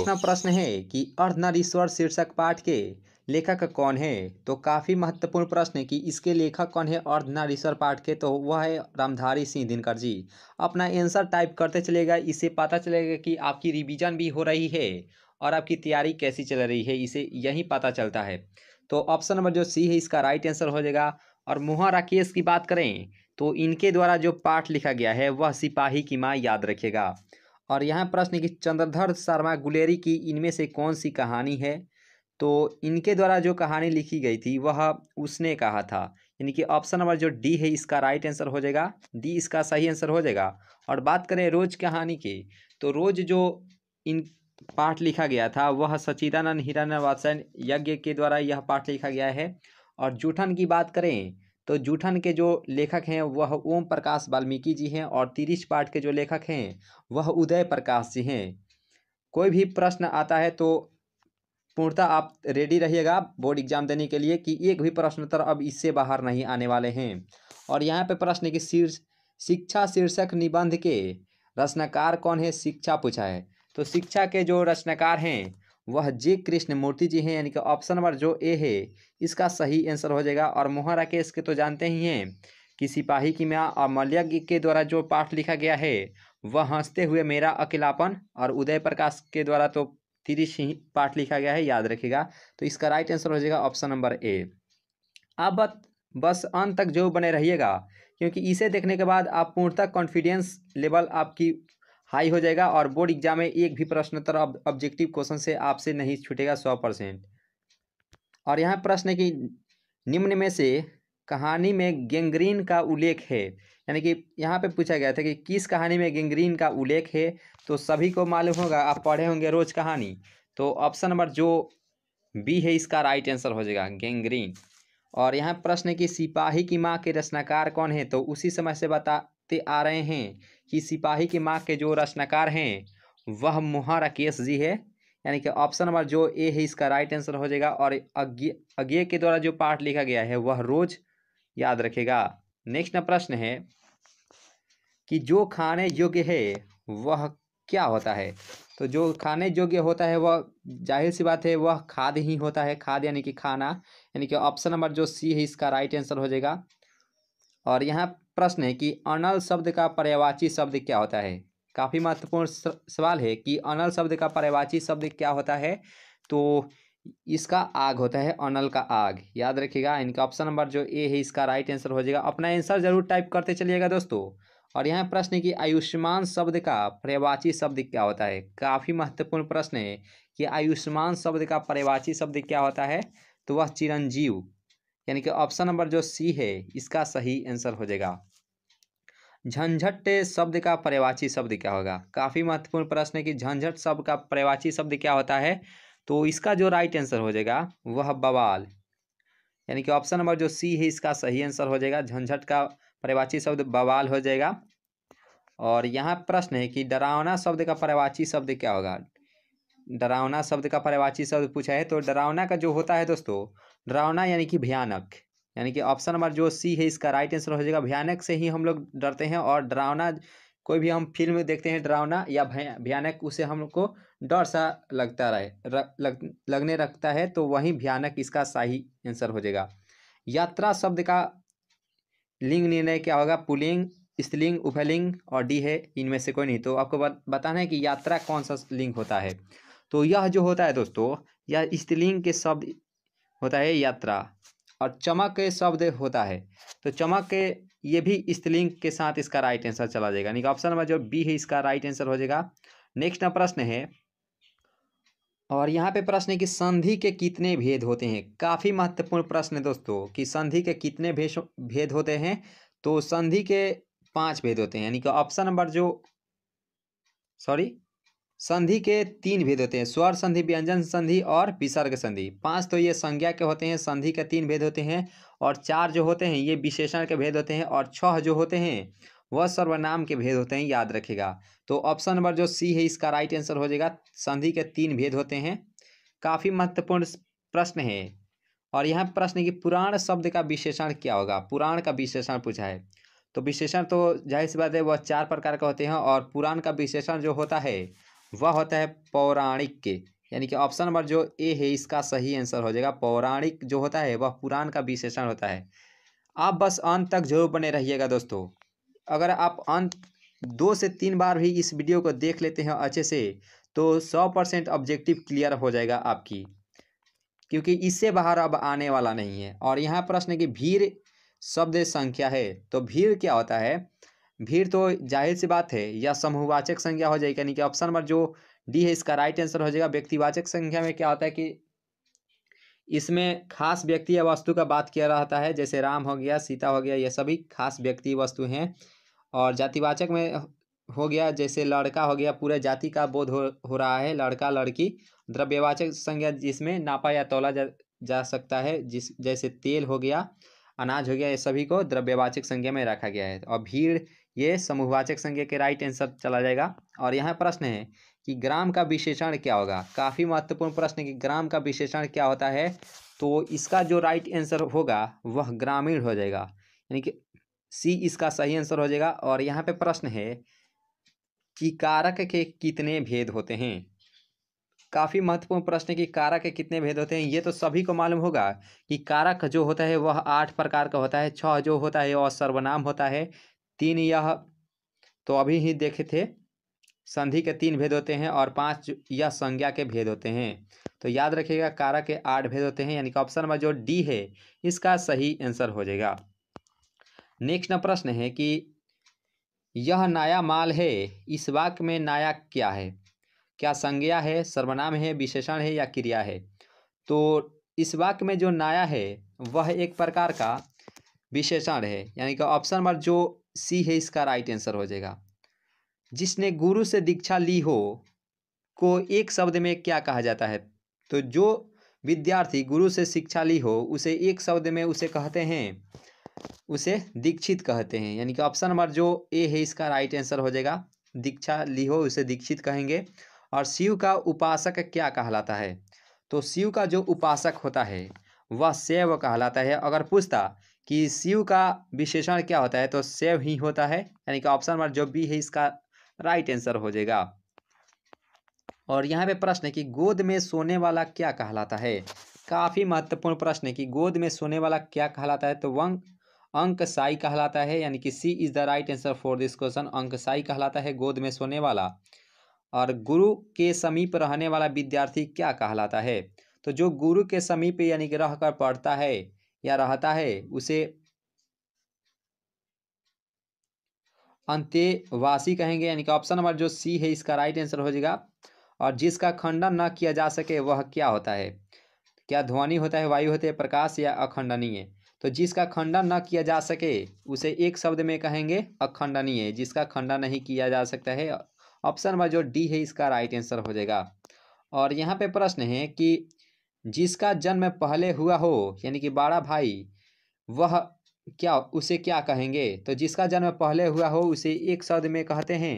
प्रश्न है कि अर्धनारीश्वर शीर्षक पाठ के लेखक कौन है तो काफ़ी महत्वपूर्ण प्रश्न है कि इसके लेखक कौन है अर्धनारीश्वर पाठ के तो वह है रामधारी सिंह दिनकर जी अपना आंसर टाइप करते चलेगा इससे पता चलेगा कि आपकी रिवीजन भी हो रही है और आपकी तैयारी कैसी चल रही है इसे यही पता चलता है तो ऑप्शन नंबर जो सी है इसका राइट आंसर हो जाएगा और मुहा राकेश की बात करें तो इनके द्वारा जो पाठ लिखा गया है वह सिपाही की माँ याद रखेगा और यहाँ प्रश्न कि चंद्रधर शर्मा गुलेरी की इनमें से कौन सी कहानी है तो इनके द्वारा जो कहानी लिखी गई थी वह उसने कहा था यानी कि ऑप्शन नंबर जो डी है इसका राइट आंसर हो जाएगा डी इसका सही आंसर हो जाएगा और बात करें रोज कहानी की तो रोज जो इन पाठ लिखा गया था वह सचिदानंद वासन यज्ञ के द्वारा यह पाठ लिखा गया है और जूठन की बात करें तो जूठन के जो लेखक हैं वह ओम प्रकाश वाल्मीकि जी हैं और तिरिश पाठ के जो लेखक हैं वह उदय प्रकाश जी हैं कोई भी प्रश्न आता है तो पूर्णतः आप रेडी रहिएगा बोर्ड एग्जाम देने के लिए कि एक भी प्रश्नोत्तर अब इससे बाहर नहीं आने वाले हैं और यहाँ पे प्रश्न कि शीर्ष शिक्षा शीर्षक निबंध के रचनाकार कौन है शिक्षा पूछा है तो शिक्षा के जो रचनाकार हैं वह जे मूर्ति जी हैं यानी कि ऑप्शन नंबर जो ए है इसका सही आंसर हो जाएगा और मोहन राकेश के तो जानते ही हैं कि सिपाही की माँ और अमलयज्ञ के द्वारा जो पाठ लिखा गया है वह हंसते हुए मेरा अकेलापन और उदय प्रकाश के द्वारा तो तिरिश ही पाठ लिखा गया है याद रखेगा तो इसका राइट आंसर हो जाएगा ऑप्शन नंबर ए आप बस अंत तक जो बने रहिएगा क्योंकि इसे देखने के बाद आप पूर्णतः कॉन्फिडेंस लेवल आपकी हाई हो जाएगा और बोर्ड एग्जाम में एक भी प्रश्नोत्तर ऑब्जेक्टिव क्वेश्चन से आपसे नहीं छूटेगा सौ परसेंट और यहाँ प्रश्न की निम्न में से कहानी में गेंग्रीन का उल्लेख है यानी कि यहाँ पे पूछा गया था कि किस कहानी में गेंग्रीन का उल्लेख है तो सभी को मालूम होगा आप पढ़े होंगे रोज कहानी तो ऑप्शन नंबर जो बी है इसका राइट आंसर हो जाएगा गेंग्रीन और यहाँ प्रश्न की सिपाही की माँ के रचनाकार कौन है तो उसी समय से बता करते आ रहे हैं कि सिपाही की माँ के जो रचनाकार हैं वह मुहा राकेश जी है यानी कि ऑप्शन नंबर जो ए है इसका राइट आंसर हो जाएगा और अज्ञे के द्वारा जो पाठ लिखा गया है वह रोज याद रखेगा नेक्स्ट प्रश्न है कि जो खाने योग्य है वह क्या होता है तो जो खाने योग्य होता है वह जाहिर सी बात है वह खाद ही होता है खाद यानी कि खाना यानी कि ऑप्शन नंबर जो सी है इसका राइट आंसर हो जाएगा और यहाँ प्रश्न है कि अनल शब्द का पर्यावाची शब्द क्या होता है काफ़ी महत्वपूर्ण सवाल है कि अनल शब्द का पर्यावाची शब्द क्या होता है तो इसका आग होता है अनल का आग याद रखिएगा इनका ऑप्शन नंबर जो ए है इसका राइट आंसर हो जाएगा अपना आंसर जरूर टाइप करते चलिएगा दोस्तों और यहाँ प्रश्न है कि आयुष्मान शब्द का पर्यावाची शब्द क्या होता है काफ़ी महत्वपूर्ण प्रश्न है कि आयुष्मान शब्द का पर्यावाची शब्द क्या होता है तो वह चिरंजीव यानी कि ऑप्शन नंबर जो सी है इसका सही आंसर हो जाएगा झंझट शब्द का परिवाची शब्द क्या होगा काफ़ी महत्वपूर्ण प्रश्न है कि झंझट शब्द का परिवाची शब्द क्या होता है तो इसका जो राइट आंसर हो जाएगा वह बवाल यानी कि ऑप्शन नंबर जो सी है इसका सही आंसर हो जाएगा झंझट का परिवाची शब्द बवाल हो जाएगा और यहाँ प्रश्न है कि डरावना शब्द का परिवाची शब्द क्या होगा डरावना शब्द का परिवाची शब्द पूछा है तो डरावना का जो होता है दोस्तों डरावना यानी कि भयानक यानी कि ऑप्शन नंबर जो सी है इसका राइट आंसर हो जाएगा भयानक से ही हम लोग डरते हैं और डरावना कोई भी हम फिल्म देखते हैं डरावना या भयानक उसे हमको डर सा लगता रहे लग, लगने रखता है तो वही भयानक इसका सही आंसर हो जाएगा यात्रा शब्द का लिंग निर्णय क्या होगा पुलिंग स्त्रीलिंग उभलिंग और डी है इनमें से कोई नहीं तो आपको बताना है कि यात्रा कौन सा लिंग होता है तो यह जो होता है दोस्तों यह स्त्रीलिंग के शब्द होता है यात्रा और चमक शब्द होता है तो चमक ये भी स्त्रीलिंग के साथ इसका राइट आंसर चला जाएगा यानी कि ऑप्शन नंबर जो बी है इसका राइट आंसर हो जाएगा नेक्स्ट प्रश्न है और यहाँ पे प्रश्न है कि संधि के कितने भेद होते हैं काफ़ी महत्वपूर्ण प्रश्न है दोस्तों कि संधि के कितने भेद होते हैं तो संधि के पांच भेद होते हैं यानी कि ऑप्शन नंबर जो सॉरी संधि के तीन भेद होते हैं स्वर संधि व्यंजन संधि और विसर्ग संधि पांच तो ये संज्ञा के होते हैं संधि के तीन भेद होते हैं और चार जो होते हैं ये विशेषण के भेद होते हैं और छह जो होते हैं वह सर्वनाम के भेद होते हैं याद रखेगा तो ऑप्शन नंबर जो सी है इसका राइट आंसर हो जाएगा संधि के तीन भेद होते हैं काफ़ी महत्वपूर्ण प्रश्न है और यहाँ प्रश्न कि पुराण शब्द का विशेषण क्या होगा पुराण का विशेषण पूछा है तो विशेषण तो जाहिर सी बात है वह चार प्रकार के होते हैं और पुराण का विशेषण जो होता है वह होता है पौराणिक के यानी कि ऑप्शन नंबर जो ए है इसका सही आंसर हो जाएगा पौराणिक जो होता है वह पुराण का विशेषण होता है आप बस अंत तक जरूर बने रहिएगा दोस्तों अगर आप अंत दो से तीन बार भी इस वीडियो को देख लेते हैं अच्छे से तो सौ परसेंट ऑब्जेक्टिव क्लियर हो जाएगा आपकी क्योंकि इससे बाहर अब आने वाला नहीं है और यहाँ प्रश्न की भीड़ शब्द संख्या है तो भीड़ क्या होता है भीड़ तो जाहिर सी बात है या समूहवाचक संज्ञा हो जाएगी यानी कि ऑप्शन नंबर जो डी है इसका राइट आंसर हो जाएगा व्यक्तिवाचक संख्या में क्या होता है कि इसमें खास व्यक्ति या वस्तु का बात किया रहता है जैसे राम हो गया सीता हो गया ये सभी खास व्यक्ति वस्तु हैं और जातिवाचक में हो गया जैसे लड़का हो गया पूरे जाति का बोध हो हो रहा है लड़का लड़की द्रव्यवाचक संज्ञा जिसमें नापा या तोला जा, जा सकता है जिस जैसे तेल हो गया अनाज हो गया ये सभी को द्रव्यवाचक संज्ञा में रखा गया है और भीड़ ये समूहवाचक संज्ञा के राइट आंसर चला जाएगा और यहाँ प्रश्न है कि ग्राम का विशेषण क्या होगा काफ़ी महत्वपूर्ण प्रश्न कि ग्राम का विशेषण क्या होता है तो इसका जो राइट आंसर होगा वह ग्रामीण हो जाएगा यानी कि सी इसका सही आंसर हो जाएगा और यहाँ पे प्रश्न है कि कारक के कितने भेद होते हैं काफ़ी महत्वपूर्ण प्रश्न कि कारक के कितने भेद होते हैं ये तो सभी को मालूम होगा कि कारक जो होता है वह आठ प्रकार का होता है छह जो होता है वह सर्वनाम होता है तीन यह तो अभी ही देखे थे संधि के तीन भेद होते हैं और पांच यह संज्ञा के भेद होते हैं तो याद रखिएगा कारक के आठ भेद होते हैं यानी कि ऑप्शन नंबर जो डी है इसका सही आंसर हो जाएगा नेक्स्ट प्रश्न है कि यह नया माल है इस वाक्य में नया क्या है क्या संज्ञा है सर्वनाम है विशेषण है या क्रिया है तो इस वाक्य में जो नया है वह एक प्रकार का विशेषण है यानी कि ऑप्शन नंबर जो सी है इसका राइट आंसर हो जाएगा जिसने गुरु से दीक्षा ली हो को एक शब्द में क्या कहा जाता है तो जो विद्यार्थी गुरु से शिक्षा ली हो उसे एक शब्द में उसे कहते हैं उसे दीक्षित कहते हैं यानी कि ऑप्शन नंबर जो ए है इसका राइट आंसर हो जाएगा दीक्षा ली हो उसे दीक्षित कहेंगे और शिव का उपासक क्या कहलाता है तो शिव का जो उपासक होता है वह शैव कहलाता है अगर पूछता कि शिव का विशेषण क्या होता है तो सेव ही होता है यानी कि ऑप्शन नंबर जो बी है इसका राइट आंसर हो जाएगा और यहाँ पे प्रश्न है कि गोद में सोने वाला क्या कहलाता है काफ़ी महत्वपूर्ण प्रश्न है कि गोद में सोने वाला क्या कहलाता है तो वंग अंक साई कहलाता है यानी कि C is the right answer for this question अंक साई कहलाता है गोद में सोने वाला और गुरु के समीप रहने वाला विद्यार्थी क्या कहलाता है तो जो गुरु के समीप यानी कि रहकर पढ़ता है या रहता है उसे अंत्यवासी कहेंगे यानी कि ऑप्शन नंबर जो सी है इसका राइट आंसर हो जाएगा और जिसका खंडन न किया जा सके वह क्या होता है क्या ध्वनि होता है वायु होते है प्रकाश या अखंडनीय तो जिसका खंडन न किया जा सके उसे एक शब्द में कहेंगे अखंडनीय जिसका खंडन नहीं किया जा सकता है ऑप्शन नंबर जो डी है इसका राइट आंसर हो जाएगा और यहाँ पे प्रश्न है कि जिसका जन्म पहले हुआ हो यानी कि बड़ा भाई वह क्या उसे क्या कहेंगे तो जिसका जन्म पहले हुआ हो उसे एक शब्द में कहते हैं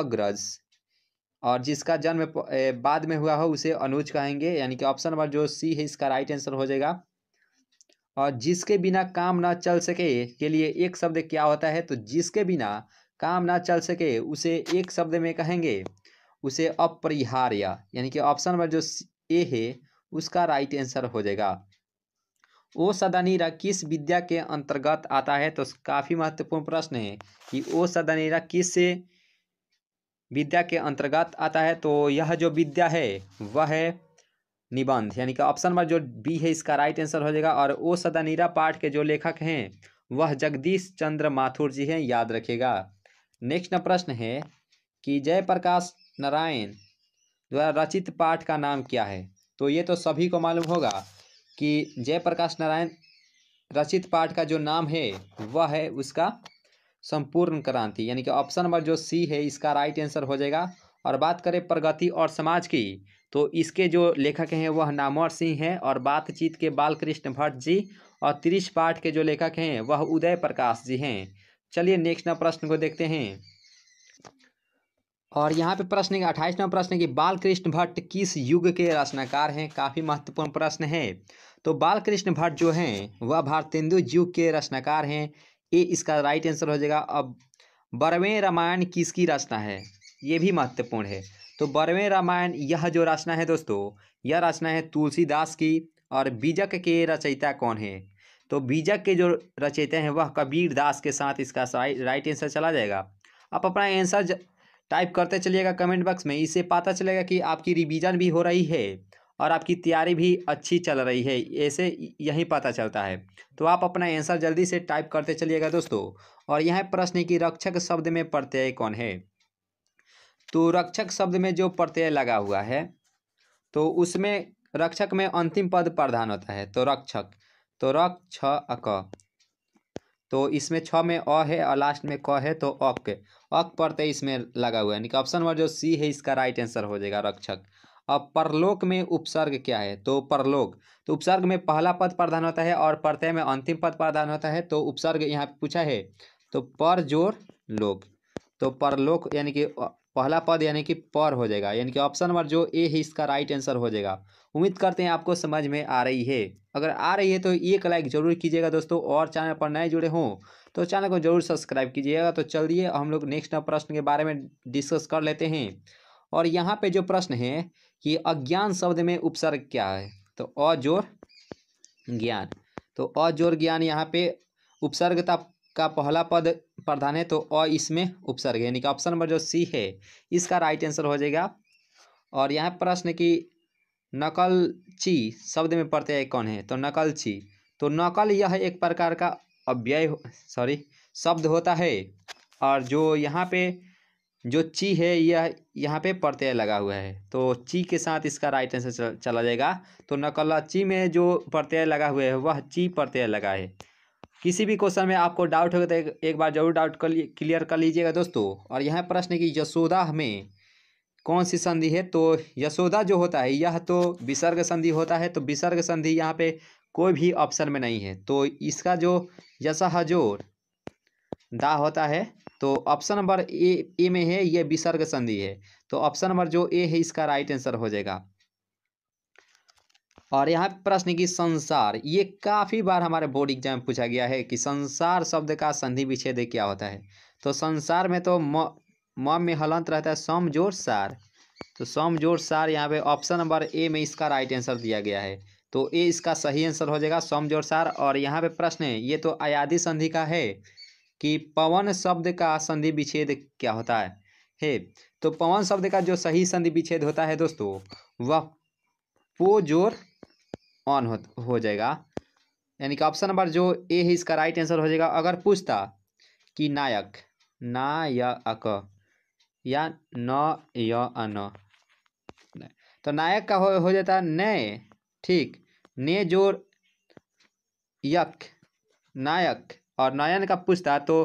अग्रज और जिसका जन्म बाद में हुआ हो उसे अनुज कहेंगे यानी कि ऑप्शन नंबर जो सी है इसका राइट आंसर हो जाएगा और जिसके बिना काम ना चल सके के लिए एक शब्द क्या होता है तो जिसके बिना काम ना चल सके उसे एक शब्द में कहेंगे उसे अपरिहार्य यानी कि ऑप्शन नंबर जो ए है उसका राइट आंसर हो जाएगा ओ सदानीरा किस विद्या के अंतर्गत आता है तो काफ़ी महत्वपूर्ण प्रश्न है कि ओ सदानीरा किस से विद्या के अंतर्गत आता है तो यह जो विद्या है वह है निबंध यानी कि ऑप्शन नंबर जो बी है इसका राइट आंसर हो जाएगा और ओ सदानीरा पाठ के जो लेखक हैं वह जगदीश चंद्र माथुर जी हैं याद रखेगा नेक्स्ट प्रश्न है कि जयप्रकाश नारायण द्वारा रचित पाठ का नाम क्या है तो ये तो सभी को मालूम होगा कि जयप्रकाश नारायण रचित पाठ का जो नाम है वह है उसका संपूर्ण क्रांति यानी कि ऑप्शन नंबर जो सी है इसका राइट आंसर हो जाएगा और बात करें प्रगति और समाज की तो इसके जो लेखक हैं वह नामवर सिंह हैं और बातचीत के बालकृष्ण भट्ट जी और त्रिश पाठ के जो लेखक हैं वह उदय प्रकाश जी हैं चलिए नेक्स्ट प्रश्न को देखते हैं और यहाँ पे प्रश्न नंबर प्रश्न कि बालकृष्ण भट्ट किस युग के रचनाकार हैं काफ़ी महत्वपूर्ण प्रश्न है तो बालकृष्ण भट्ट जो हैं वह भारतेंदु युग के रचनाकार हैं ये इसका राइट आंसर हो जाएगा अब बरवें रामायण किसकी रचना है ये भी महत्वपूर्ण है तो बरवें रामायण यह जो रचना है दोस्तों यह रचना है तुलसीदास की और बीजक के रचयिता कौन है तो बीजक के जो रचयिता हैं वह कबीर दास के साथ इसका राइट आंसर चला जाएगा आप अपना आंसर टाइप करते चलिएगा कमेंट बॉक्स में इससे पता चलेगा कि आपकी रिवीजन भी हो रही है और आपकी तैयारी भी अच्छी चल रही है ऐसे यही पता चलता है तो आप अपना आंसर जल्दी से टाइप करते चलिएगा दोस्तों और यह प्रश्न की रक्षक शब्द में प्रत्यय कौन है तो रक्षक शब्द में जो प्रत्यय लगा हुआ है तो उसमें रक्षक में अंतिम पद प्रधान होता है तो रक्षक तो रक्ष अक तो इसमें छ में अ है और लास्ट में क है तो अक अक इसमें लगा हुआ है यानी कि ऑप्शन नंबर जो सी है इसका राइट आंसर हो जाएगा रक्षक अब परलोक में उपसर्ग क्या है तो परलोक तो उपसर्ग में पहला पद प्रधान होता है और प्रत्यय में अंतिम पद प्रधान होता है तो उपसर्ग यहाँ पूछा है तो पर जोर लोक तो परलोक यानी कि पहला पद यानी कि पर हो जाएगा यानी कि ऑप्शन नंबर जो ए है इसका राइट आंसर हो जाएगा उम्मीद करते हैं आपको समझ में आ रही है अगर आ रही है तो एक लाइक जरूर कीजिएगा दोस्तों और चैनल पर नए जुड़े हों तो चैनल को जरूर सब्सक्राइब कीजिएगा तो चलिए हम लोग नेक्स्ट प्रश्न के बारे में डिस्कस कर लेते हैं और यहाँ पे जो प्रश्न है कि अज्ञान शब्द में उपसर्ग क्या है तो अजोर ज्ञान तो अजोर ज्ञान यहाँ पे उपसर्गता का पहला पद प्रधान है तो अ इसमें उपसर्ग है यानी कि ऑप्शन नंबर जो सी है इसका राइट आंसर हो जाएगा और यहाँ प्रश्न की नकलची शब्द में प्रत्यय कौन है तो नकलची तो नकल यह एक प्रकार का अव्यय सॉरी शब्द होता है और जो यहाँ पे जो ची है यह यहाँ पे प्रत्यय लगा हुआ है तो ची के साथ इसका राइट आंसर चला जाएगा तो नकल ची में जो प्रत्यय लगा हुआ है वह ची प्रत्यय लगा है किसी भी क्वेश्चन में आपको डाउट होगा तो एक, एक बार जरूर डाउट कर क्लियर कर लीजिएगा दोस्तों और यहाँ प्रश्न कि यशोदा में कौन सी संधि है तो यशोदा जो होता है यह तो विसर्ग संधि होता है तो विसर्ग संधि यहाँ पे कोई भी ऑप्शन में नहीं है तो इसका जो जैसा हजोर दा होता है तो ऑप्शन नंबर ए ए में है यह विसर्ग संधि है तो ऑप्शन नंबर जो ए है इसका राइट आंसर हो जाएगा और यहाँ प्रश्न की संसार ये काफ़ी बार हमारे बोर्ड एग्जाम में पूछा गया है कि संसार शब्द का संधि विच्छेद क्या होता है तो संसार में तो म में हलंत रहता है सोम जोर सार तो सोम जोर सार यहाँ पे ऑप्शन नंबर ए में इसका राइट आंसर दिया गया है तो ए इसका सही आंसर हो जाएगा सार और यहाँ पे प्रश्न है ये तो आयादी संधि का है कि पवन शब्द का संधि विच्छेद क्या होता है हे तो पवन शब्द का जो सही संधि विच्छेद होता है दोस्तों वह पो जोर ऑन हो, हो जाएगा यानी कि ऑप्शन नंबर जो ए है इसका राइट आंसर हो जाएगा अगर पूछता कि नायक ना या न या अन तो नायक का हो, हो जाता है नय ठीक यक नायक और नयन का पूछता तो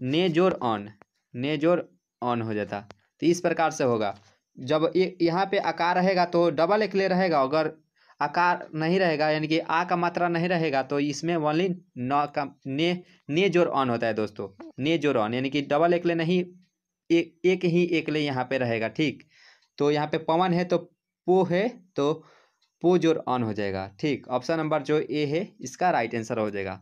नेजोर ऑन नेजोर ऑन हो जाता तो इस प्रकार से होगा जब यहाँ पे आकार रहेगा तो डबल एक ले रहेगा अगर आकार नहीं रहेगा यानी कि आ का मात्रा नहीं रहेगा तो इसमें वनली न का ने ने जोर ऑन होता है दोस्तों ने जोर ऑन यानी कि डबल एकले नहीं एक एक ही एकले यहाँ पे रहेगा ठीक तो यहाँ पे पवन है तो पो है तो पोज और ऑन हो जाएगा ठीक ऑप्शन नंबर जो ए है इसका राइट आंसर हो जाएगा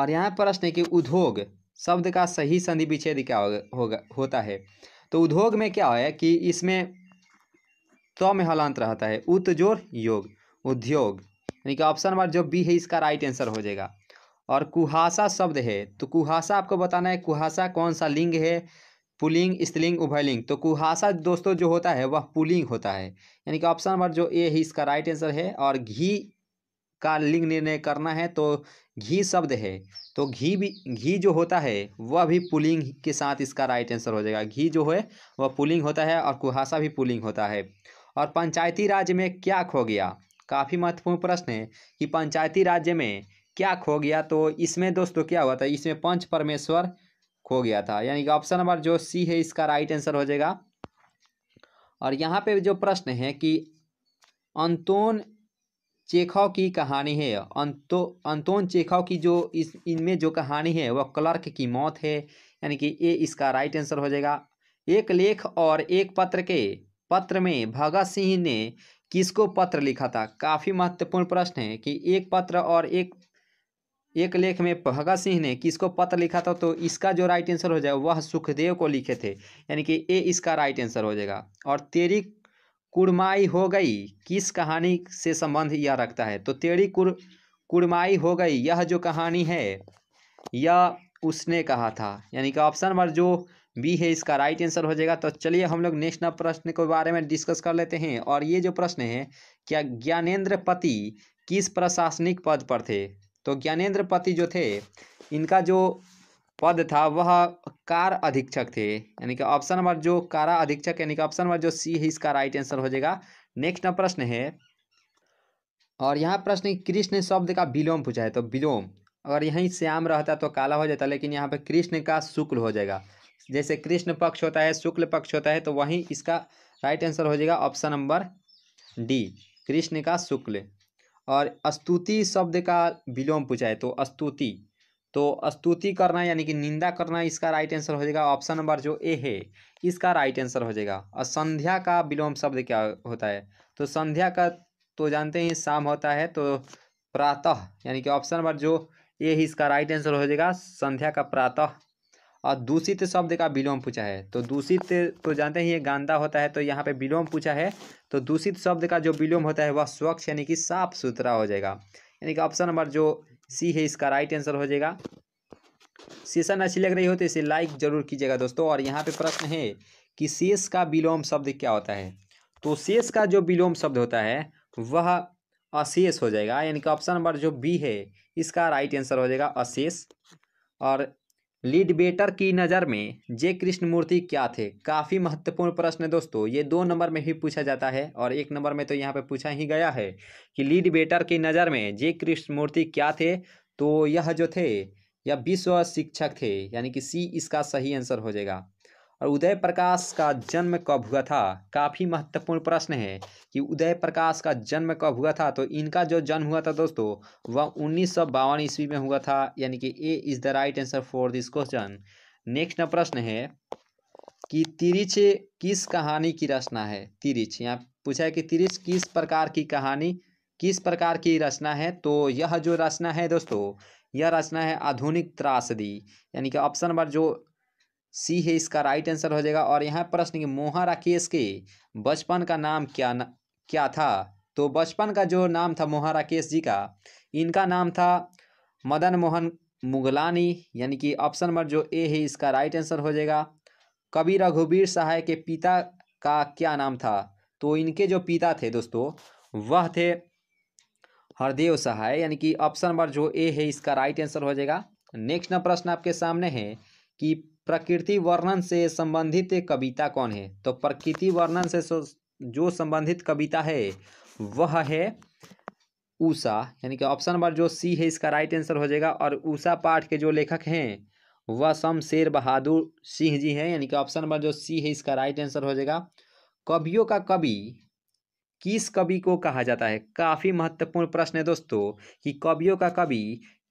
और यहाँ प्रश्न है कि उद्योग शब्द का सही संधि विच्छेद क्या होगा होता है तो उद्योग में क्या है कि इसमें तो में हलांत रहता है उत्जोर योग उद्योग यानी कि ऑप्शन नंबर जो बी है इसका राइट आंसर हो जाएगा और कुहासा शब्द है तो कुहासा आपको बताना है कुहासा कौन सा लिंग है पुलिंग स्त्रिलिंग उभयलिंग तो कुहासा दोस्तों जो होता है वह पुलिंग होता है यानी कि ऑप्शन नंबर जो ए ही इसका राइट आंसर है और घी का लिंग निर्णय करना है तो घी शब्द है तो घी भी घी जो होता है वह भी पुलिंग के साथ इसका राइट आंसर हो जाएगा घी जो है वह पुलिंग होता है और कुहासा भी पुलिंग होता है और पंचायती राज्य में क्या खो गया काफ़ी महत्वपूर्ण प्रश्न है कि पंचायती राज्य में क्या खो गया तो इसमें दोस्तों क्या हुआ था इसमें पंच परमेश्वर खो गया था यानी कि ऑप्शन नंबर जो सी है इसका राइट आंसर हो जाएगा और यहाँ पे जो प्रश्न है कि अंतोन चेखव की कहानी है अंतो अंतोन चेखव की जो इस इनमें जो कहानी है वह क्लर्क की मौत है यानी कि ये इसका राइट आंसर हो जाएगा एक लेख और एक पत्र के पत्र में भगत सिंह ने किसको पत्र लिखा था काफ़ी महत्वपूर्ण प्रश्न है कि एक पत्र और एक एक लेख में भगत सिंह ने किसको पत्र लिखा था तो इसका जो राइट आंसर हो जाएगा वह सुखदेव को लिखे थे यानी कि ए इसका राइट आंसर हो जाएगा और तेरी कुड़माई हो गई किस कहानी से संबंध यह रखता है तो तेरी कुर कुड़माई हो गई यह जो कहानी है यह उसने कहा था यानी कि ऑप्शन नंबर जो बी है इसका राइट आंसर हो जाएगा तो चलिए हम लोग नेक्स्ट प्रश्न के बारे में डिस्कस कर लेते हैं और ये जो प्रश्न है क्या ज्ञानेन्द्र पति किस प्रशासनिक पद पर थे तो ज्ञानेन्द्र पति जो थे इनका जो पद था वह कार अधीक्षक थे यानी कि ऑप्शन नंबर जो कारा अधीक्षक यानी कि ऑप्शन नंबर जो सी है इसका राइट आंसर हो जाएगा नेक्स्ट प्रश्न है और यहाँ प्रश्न कृष्ण शब्द का विलोम पूछा है तो विलोम अगर यहीं श्याम रहता तो काला हो जाता लेकिन यहाँ पर कृष्ण का शुक्ल हो जाएगा जैसे कृष्ण पक्ष होता है शुक्ल पक्ष होता है तो वहीं इसका राइट आंसर हो जाएगा ऑप्शन नंबर डी कृष्ण का शुक्ल और स्तुति शब्द का विलोम पूछा है तो स्तुति तो स्तुति करना यानी कि निंदा करना इसका राइट आंसर हो जाएगा ऑप्शन नंबर जो ए है इसका राइट आंसर हो जाएगा और संध्या का विलोम शब्द क्या होता है तो संध्या का तो जानते हैं शाम होता है तो प्रातः यानी कि ऑप्शन नंबर जो ए इसका राइट आंसर हो जाएगा संध्या का प्रातः और दूषित तो शब्द का विलोम पूछा है तो दूषित तो, तो जानते हैं ये गंदा होता है तो यहाँ पे विलोम पूछा है तो दूषित तो शब्द का जो विलोम होता है वह स्वच्छ यानी कि साफ सुथरा हो जाएगा यानी कि ऑप्शन नंबर जो सी है इसका राइट आंसर हो जाएगा सेशन अच्छी लग रही हो तो इसे लाइक जरूर कीजिएगा दोस्तों और यहाँ पे प्रश्न है कि शेष का विलोम शब्द क्या होता है तो शेष का जो विलोम शब्द होता है वह अशेष हो जाएगा यानी कि ऑप्शन नंबर जो बी है इसका राइट आंसर हो जाएगा अशेष और लीडबेटर की नज़र में कृष्ण कृष्णमूर्ति क्या थे काफ़ी महत्वपूर्ण प्रश्न है दोस्तों ये दो नंबर में भी पूछा जाता है और एक नंबर में तो यहाँ पे पूछा ही गया है कि लीडबेटर की नज़र में कृष्ण कृष्णमूर्ति क्या थे तो यह जो थे यह विश्व शिक्षक थे यानी कि सी इसका सही आंसर हो जाएगा और उदय प्रकाश का जन्म कब हुआ था काफ़ी महत्वपूर्ण प्रश्न है कि उदय प्रकाश का जन्म कब हुआ था तो इनका जो जन्म हुआ था दोस्तों वह उन्नीस सौ बावन ईस्वी में हुआ था यानी कि A is the right answer for this question next प्रश्न है कि तिरिच किस कहानी की रचना है तिरिच यहाँ पूछा है कि तिरिच किस प्रकार की कहानी किस प्रकार की रचना है तो यह जो रचना है दोस्तों यह रचना है आधुनिक त्रासदी यानी कि ऑप्शन नंबर जो सी है इसका राइट आंसर हो जाएगा और यहाँ प्रश्न की मोहा राकेश के बचपन का नाम क्या न, क्या था तो बचपन का जो नाम था मोहा राकेश जी का इनका नाम था मदन मोहन मुगलानी यानी कि ऑप्शन नंबर जो ए है इसका राइट आंसर हो जाएगा कवि रघुवीर सहाय के पिता का क्या नाम था तो इनके जो पिता थे दोस्तों वह थे हरदेव सहाय यानी कि ऑप्शन नंबर जो ए है इसका राइट आंसर हो जाएगा नेक्स्ट प्रश्न आपके सामने है कि प्रकृति वर्णन से संबंधित कविता कौन है तो प्रकृति वर्णन से जो संबंधित कविता है वह है ऊषा यानी कि ऑप्शन नंबर जो सी है इसका राइट आंसर हो जाएगा और ऊषा पाठ के जो लेखक हैं वह शेर बहादुर सिंह जी हैं यानी कि ऑप्शन नंबर जो सी है इसका राइट आंसर हो जाएगा कवियों का कवि किस कवि को कहा जाता है काफ़ी महत्वपूर्ण प्रश्न है दोस्तों कि कवियों का कवि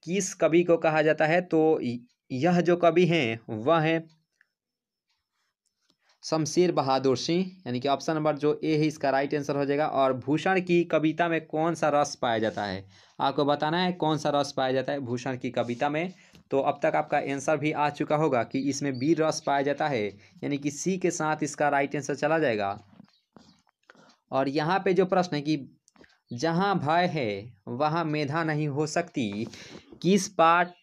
किस कवि को कहा जाता है तो यह जो कवि हैं वह है शमशेर बहादुर सिंह यानी कि ऑप्शन नंबर जो ए है इसका राइट आंसर हो जाएगा और भूषण की कविता में कौन सा रस पाया जाता है आपको बताना है कौन सा रस पाया जाता है भूषण की कविता में तो अब तक आपका आंसर भी आ चुका होगा कि इसमें बी रस पाया जाता है यानी कि सी के साथ इसका राइट आंसर चला जाएगा और यहाँ पे जो प्रश्न है कि जहाँ भय है वहाँ मेधा नहीं हो सकती किस पाठ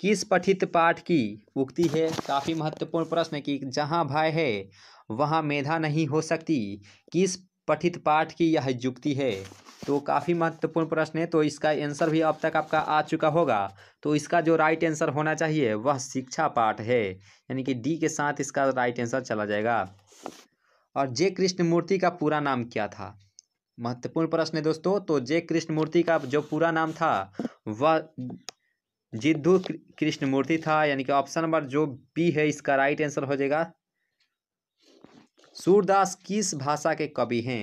किस पठित पाठ की उक्ति है काफ़ी महत्वपूर्ण प्रश्न है कि जहाँ भय है वहाँ मेधा नहीं हो सकती किस पठित पाठ की यह युक्ति है तो काफ़ी महत्वपूर्ण प्रश्न है तो इसका आंसर भी अब तक आपका आ चुका होगा तो इसका जो राइट आंसर होना चाहिए वह शिक्षा पाठ है यानी कि डी के साथ इसका राइट आंसर चला जाएगा और जे कृष्णमूर्ति का पूरा नाम क्या था महत्वपूर्ण प्रश्न है दोस्तों तो जे कृष्णमूर्ति का जो पूरा नाम था वह कृष्ण कृष्णमूर्ति था यानी कि ऑप्शन नंबर जो बी है इसका राइट आंसर हो जाएगा सूरदास किस भाषा के कवि हैं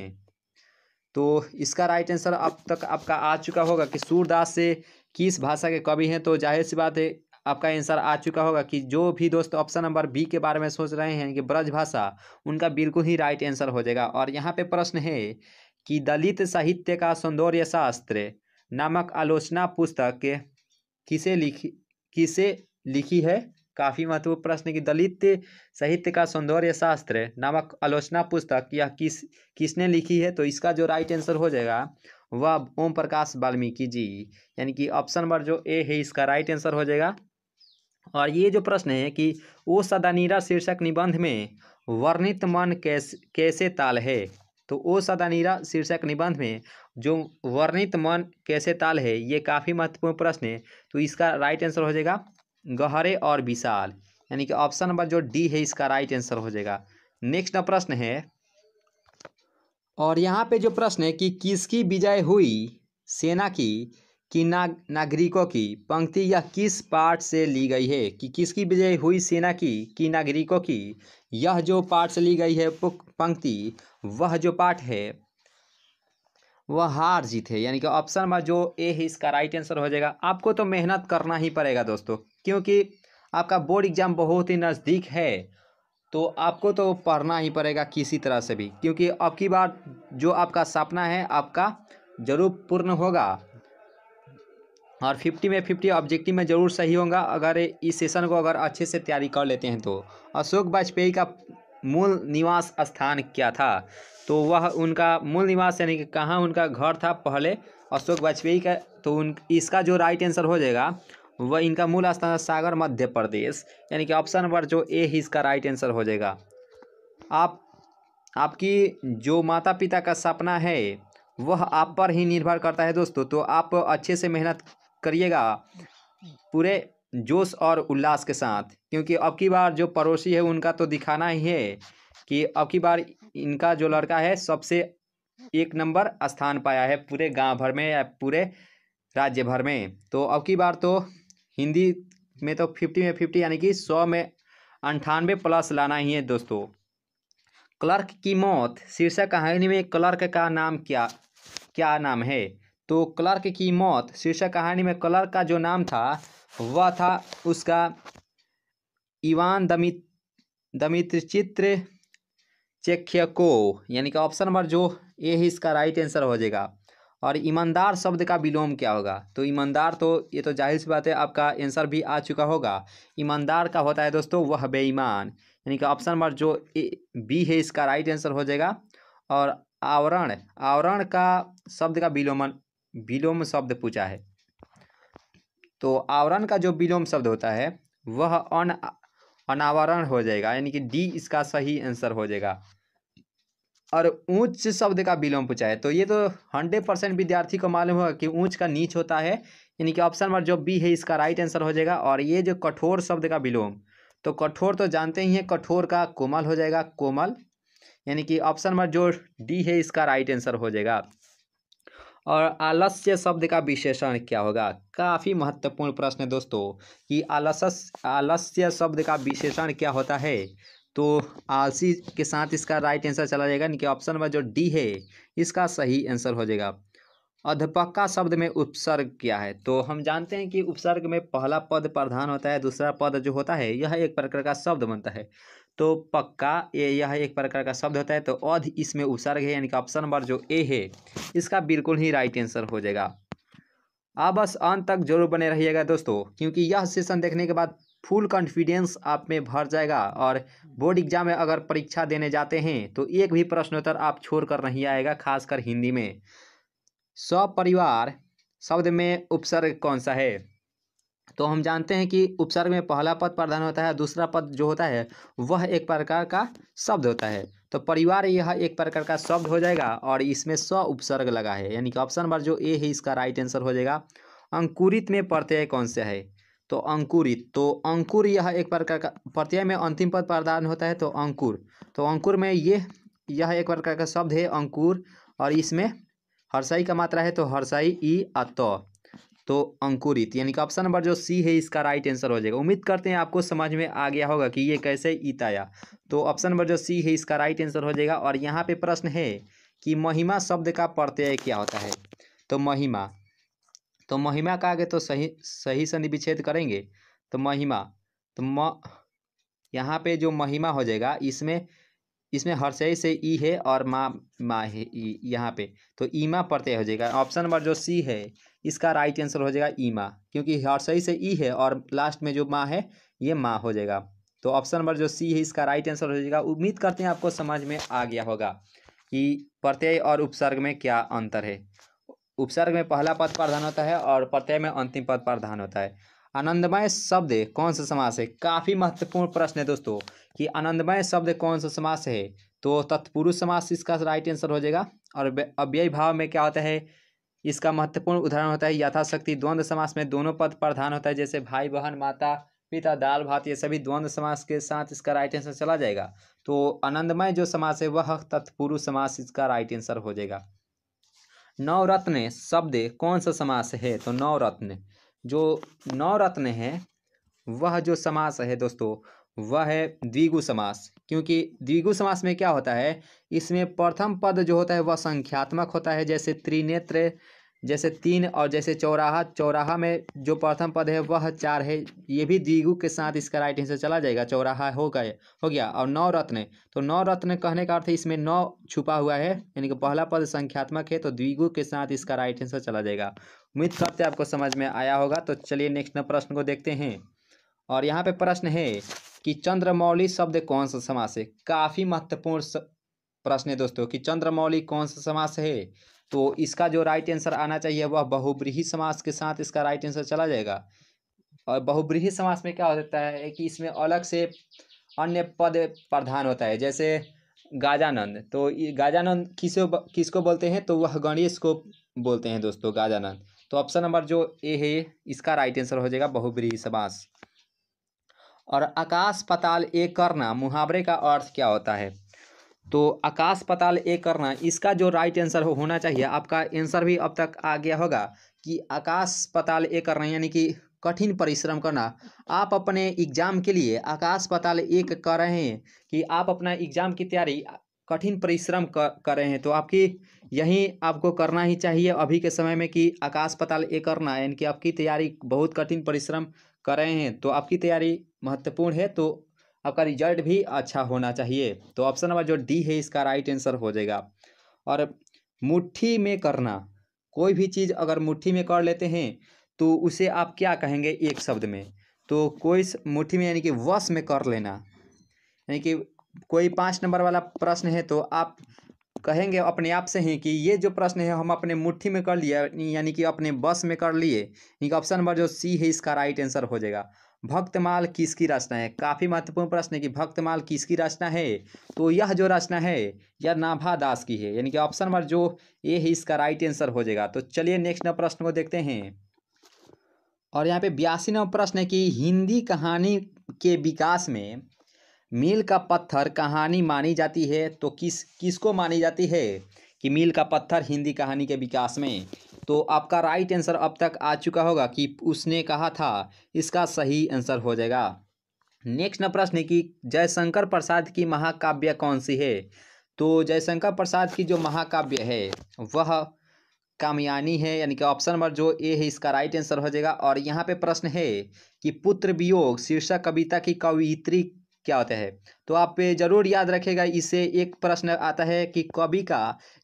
तो इसका राइट आंसर अब तक आपका आ चुका होगा कि सूरदास से किस भाषा के कवि हैं तो जाहिर सी बात है आपका आंसर आ चुका होगा कि जो भी दोस्त ऑप्शन नंबर बी के बारे में सोच रहे हैं कि ब्रज भाषा उनका बिल्कुल ही राइट आंसर हो जाएगा और यहाँ पे प्रश्न है कि दलित साहित्य का सौंदर्य शास्त्र नामक आलोचना पुस्तक किसे लिखी किसे लिखी है काफी महत्वपूर्ण प्रश्न की दलित साहित्य का सौंदर्य शास्त्र नामक आलोचना पुस्तक या किस किसने लिखी है तो इसका जो राइट आंसर हो जाएगा वह ओम प्रकाश वाल्मीकि जी यानी कि ऑप्शन नंबर जो ए है इसका राइट आंसर हो जाएगा और ये जो प्रश्न है कि ओ सदानीरा शीर्षक निबंध में वर्णित मन कैसे कैसे ताल है तो ओ सदानीरा शीर्षक निबंध में जो वर्णित मन कैसे ताल है ये काफ़ी महत्वपूर्ण प्रश्न है तो इसका राइट आंसर हो जाएगा गहरे और विशाल यानी कि ऑप्शन नंबर जो डी है इसका राइट आंसर हो जाएगा नेक्स्ट प्रश्न है और यहाँ पे जो प्रश्न है कि किसकी विजय हुई सेना की कि ना, नागरिकों की पंक्ति या किस पार्ट से ली गई है कि किसकी विजय हुई सेना की कि नागरिकों की यह जो पाठ चली गई है पंक्ति वह जो पाठ है वह हार जीत है यानी कि ऑप्शन नंबर जो ए है इसका राइट आंसर हो जाएगा आपको तो मेहनत करना ही पड़ेगा दोस्तों क्योंकि आपका बोर्ड एग्जाम बहुत ही नज़दीक है तो आपको तो पढ़ना ही पड़ेगा किसी तरह से भी क्योंकि अब की बार जो आपका सपना है आपका जरूर पूर्ण होगा और फिफ्टी में फिफ्टी ऑब्जेक्टिव में ज़रूर सही होगा अगर इस सेशन को अगर अच्छे से तैयारी कर लेते हैं तो अशोक वाजपेयी का मूल निवास स्थान क्या था तो वह उनका मूल निवास यानी कि कहाँ उनका घर था पहले अशोक वाजपेयी का तो उन इसका जो राइट आंसर हो जाएगा वह इनका मूल स्थान सागर मध्य प्रदेश यानी कि ऑप्शन नंबर जो ए ही इसका राइट आंसर हो जाएगा आप आपकी जो माता पिता का सपना है वह आप पर ही निर्भर करता है दोस्तों तो आप अच्छे से मेहनत करिएगा पूरे जोश और उल्लास के साथ क्योंकि अब की बार जो पड़ोसी है उनका तो दिखाना ही है कि अब की बार इनका जो लड़का है सबसे एक नंबर स्थान पाया है पूरे गांव भर में या पूरे राज्य भर में तो अब की बार तो हिंदी में तो फिफ्टी में फिफ्टी यानी कि सौ में अंठानवे प्लस लाना ही है दोस्तों क्लर्क की मौत शीर्षक कहानी में क्लर्क का नाम क्या क्या नाम है तो क्लर्क की मौत शीर्षक कहानी में क्लर्क का जो नाम था वह था उसका इवान दमित दमित्र चित्र चेख्यको यानी कि ऑप्शन नंबर जो ए ही इसका राइट आंसर हो जाएगा और ईमानदार शब्द का विलोम क्या होगा तो ईमानदार तो ये तो जाहिर सी बात है आपका आंसर भी आ चुका होगा ईमानदार का होता है दोस्तों वह बेईमान यानी कि ऑप्शन नंबर जो ए बी है इसका राइट आंसर हो जाएगा और आवरण आवरण का शब्द का विलोमन विलोम शब्द पूछा है तो आवरण का जो विलोम शब्द होता है वह अन अनावरण हो जाएगा यानी कि डी इसका सही आंसर हो जाएगा और ऊंच शब्द का विलोम पूछा है तो ये तो हंड्रेड परसेंट विद्यार्थी को मालूम होगा कि ऊंच का नीच होता है यानी कि ऑप्शन नंबर जो बी है इसका राइट आंसर हो जाएगा और ये जो कठोर शब्द का विलोम तो कठोर तो जानते ही हैं कठोर का कोमल हो जाएगा कोमल यानी कि ऑप्शन नंबर जो डी है इसका राइट आंसर हो जाएगा और आलस्य शब्द का विशेषण क्या होगा काफ़ी महत्वपूर्ण प्रश्न है दोस्तों कि आलस आलस्य शब्द का विशेषण क्या होता है तो आलसी के साथ इसका राइट आंसर चला जाएगा यानी कि ऑप्शन नंबर जो डी है इसका सही आंसर हो जाएगा अधपक्का शब्द में उपसर्ग क्या है तो हम जानते हैं कि उपसर्ग में पहला पद प्रधान होता है दूसरा पद जो होता है यह एक प्रकार का शब्द बनता है तो पक्का ये यह एक प्रकार का शब्द होता है तो अध इसमें उपसर्ग है यानी कि ऑप्शन नंबर जो ए है इसका बिल्कुल ही राइट आंसर हो जाएगा आप बस अंत तक जरूर बने रहिएगा दोस्तों क्योंकि यह सेशन देखने के बाद फुल कॉन्फिडेंस आप में भर जाएगा और बोर्ड एग्जाम में अगर परीक्षा देने जाते हैं तो एक भी प्रश्नोत्तर आप छोड़ कर नहीं आएगा खासकर हिंदी में सपरिवार शब्द में उपसर्ग कौन सा है तो हम जानते हैं कि उपसर्ग में पहला पद प्रधान होता है दूसरा पद जो होता है वह एक प्रकार का शब्द होता है तो परिवार यह एक प्रकार का शब्द हो जाएगा और इसमें स्व उपसर्ग लगा है यानी कि ऑप्शन नंबर जो ए है इसका राइट आंसर हो जाएगा अंकुरित में प्रत्यय कौन से है तो अंकुरित तो अंकुर यह एक प्रकार का प्रत्यय में अंतिम पद प्रदान होता है तो अंकुर तो अंकुर में ये यह एक प्रकार का शब्द है अंकुर और इसमें हर्साई का मात्रा है तो हर्षाई ई अत तो अंकुरित यानी कि ऑप्शन नंबर जो सी है इसका राइट आंसर हो जाएगा उम्मीद करते हैं आपको समझ में आ गया होगा कि ये कैसे ईताया आया तो ऑप्शन नंबर जो सी है इसका राइट आंसर हो जाएगा और यहाँ पे प्रश्न है कि महिमा शब्द का प्रत्यय क्या होता है तो महिमा तो महिमा का आगे तो सही सही संधि विच्छेद करेंगे तो महिमा तो म यहाँ पे जो महिमा हो जाएगा इसमें इसमें हर्षय से ई है और माँ माँ है यहाँ पे तो ईमा प्रत्यय हो जाएगा ऑप्शन नंबर जो सी है इसका राइट आंसर हो जाएगा ईमा क्योंकि हर्षय से ई है और लास्ट में जो माँ है ये माँ हो जाएगा तो ऑप्शन नंबर जो सी है इसका राइट आंसर हो जाएगा उम्मीद करते हैं आपको समझ में आ गया होगा कि प्रत्यय और उपसर्ग में क्या अंतर है उपसर्ग में पहला पद प्रधान होता है और प्रत्यय में अंतिम पद प्रधान होता है आनंदमय शब्द कौन सा समास है काफ़ी महत्वपूर्ण प्रश्न है दोस्तों कि आनंदमय शब्द कौन सा समास है तो तत्पुरुष समास इसका राइट आंसर हो जाएगा और अव्यय भाव में क्या होता है इसका महत्वपूर्ण उदाहरण होता है यथाशक्ति द्वंद्व समास में दोनों पद प्रधान होता है जैसे भाई बहन माता पिता दाल भात ये सभी द्वंद्व समास के साथ इसका राइट आंसर चला जाएगा तो आनंदमय जो समास है वह तत्पुरुष समास इसका राइट आंसर हो जाएगा नवरत्न शब्द कौन सा समास है तो नवरत्न जो नवरत्न है वह जो समास है दोस्तों वह है द्विगु समास क्योंकि द्विगु समास में क्या होता है इसमें प्रथम पद जो होता है वह संख्यात्मक होता है जैसे त्रिनेत्र जैसे तीन और जैसे चौराहा चौराहा में जो प्रथम पद है वह चार है ये भी द्विगु के साथ इसका राइट आंसर चला जाएगा चौराहा हो गए हो गया और नौ रत्न तो नौ रत्न कहने का अर्थ इसमें नौ छुपा हुआ है यानी कि पहला पद संख्यात्मक है तो द्विगु के साथ इसका राइट आंसर चला जाएगा उम्मीद करते आपको समझ में आया होगा तो चलिए नेक्स्ट प्रश्न को देखते हैं और यहाँ पे प्रश्न है कि चंद्रमौली शब्द कौन सा समास है काफ़ी महत्वपूर्ण प्रश्न है दोस्तों कि चंद्रमौली कौन सा समास है तो इसका जो राइट आंसर आना चाहिए वह बहुब्रीही समास के साथ इसका राइट आंसर चला जाएगा और बहुब्रीही समास में क्या हो जाता है कि इसमें अलग से अन्य पद प्रधान होता है जैसे गाजानंद तो गाजानंद किसे किसको बोलते हैं तो वह गणेश को बोलते हैं दोस्तों गाजानंद तो ऑप्शन नंबर जो ए है इसका राइट आंसर हो जाएगा बहुब्रीही समास और आकाश पताल एक करना मुहावरे का अर्थ क्या होता है तो आकाश पताल एक करना इसका जो राइट आंसर हो, होना चाहिए आपका आंसर भी अब तक आ गया होगा कि आकाश पताल एक करना यानी कि कठिन परिश्रम करना आप अपने एग्ज़ाम के लिए आकाश पताल एक कर रहे हैं कि आप अपना एग्ज़ाम की तैयारी कठिन परिश्रम कर, कर रहे हैं तो आपकी यही आपको करना ही चाहिए अभी के समय में कि आकाश पताल एक करना यानी कि आपकी तैयारी बहुत कठिन परिश्रम कर रहे हैं तो आपकी तैयारी महत्वपूर्ण है तो आपका रिजल्ट भी अच्छा होना चाहिए तो ऑप्शन नंबर जो डी है इसका राइट आंसर हो जाएगा और मुट्ठी में करना कोई भी चीज़ अगर मुट्ठी में कर लेते हैं तो उसे आप क्या कहेंगे एक शब्द में तो कोई मुट्ठी में यानी कि वश में कर लेना यानी कि कोई पाँच नंबर वाला प्रश्न है तो आप कहेंगे अपने आप से ही कि ये जो प्रश्न है हम अपने मुट्ठी में कर लिए यानी कि अपने बस में कर लिए कि ऑप्शन नंबर जो सी है इसका राइट आंसर हो जाएगा भक्तमाल किसकी रचना है काफ़ी महत्वपूर्ण प्रश्न है कि भक्तमाल किसकी रचना है तो यह जो रचना है यह नाभा दास की है यानी कि ऑप्शन नंबर जो ए है इसका राइट आंसर हो जाएगा तो चलिए नेक्स्ट नंबर प्रश्न को देखते हैं और यहाँ पे बयासी नव प्रश्न है कि हिंदी कहानी के विकास में मील का पत्थर कहानी मानी जाती है तो किस किसको मानी जाती है कि मील का पत्थर हिंदी कहानी के विकास में तो आपका राइट आंसर अब तक आ चुका होगा कि उसने कहा था इसका सही आंसर हो जाएगा नेक्स्ट नंबर प्रश्न है कि जयशंकर प्रसाद की महाकाव्य कौन सी है तो जयशंकर प्रसाद की जो महाकाव्य है वह कामयानी है यानी कि ऑप्शन नंबर जो ए है इसका राइट आंसर हो जाएगा और यहाँ पे प्रश्न है कि पुत्र वियोग शीर्षक कविता की कवित्री क्या होता है तो आप जरूर याद रखेगा इससे एक प्रश्न आता है कि कवि का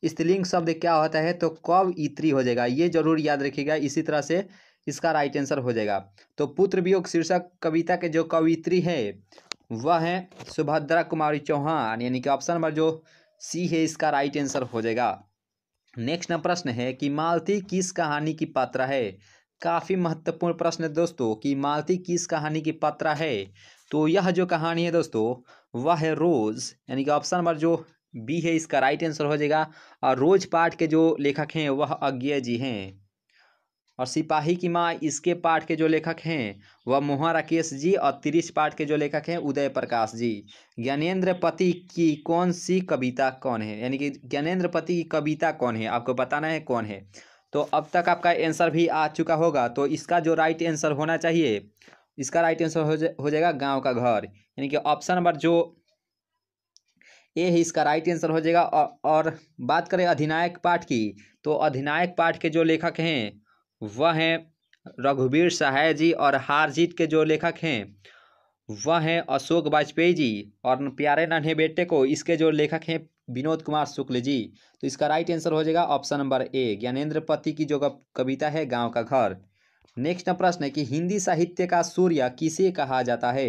स्त्रीलिंग शब्द क्या होता है तो कव इत्री हो जाएगा ये जरूर याद रखेगा इसी तरह से इसका राइट आंसर हो जाएगा तो पुत्र वियोग शीर्षक कविता के जो कवित्री है वह है सुभद्रा कुमारी चौहान यानी कि ऑप्शन नंबर जो सी है इसका राइट आंसर हो जाएगा नेक्स्ट नंबर प्रश्न है कि मालती किस कहानी की पात्र है काफ़ी महत्वपूर्ण प्रश्न है दोस्तों कि मालती किस कहानी की पात्र है तो यह जो कहानी है दोस्तों वह है रोज़ यानी कि ऑप्शन नंबर जो बी है इसका राइट आंसर हो जाएगा और रोज पाठ के जो लेखक हैं वह अज्ञे जी हैं और सिपाही की माँ इसके पाठ के जो लेखक हैं वह मोहन राकेश जी और तिरिस पाठ के जो लेखक हैं उदय प्रकाश जी ज्ञानेन्द्र पति की कौन सी कविता कौन है यानी कि ज्ञानेन्द्र पति की कविता कौन है आपको बताना है कौन है तो अब तक आपका आंसर भी आ चुका होगा तो इसका जो राइट आंसर होना चाहिए इसका राइट आंसर हो, हो जाएगा गांव का घर यानी कि ऑप्शन नंबर जो ए ही इसका राइट आंसर हो जाएगा और, और बात करें अधिनायक पाठ की तो अधिनायक पाठ के जो लेखक हैं वह हैं रघुवीर सहाय जी और हार जीत के जो लेखक हैं वह हैं अशोक वाजपेयी जी और प्यारे नन्हे बेटे को इसके जो लेखक हैं विनोद कुमार शुक्ल जी तो इसका राइट आंसर हो जाएगा ऑप्शन नंबर ए ज्ञानेन्द्र पति की जो कविता है गांव का घर नेक्स्ट प्रश्न है कि हिंदी साहित्य का सूर्य किसे कहा जाता है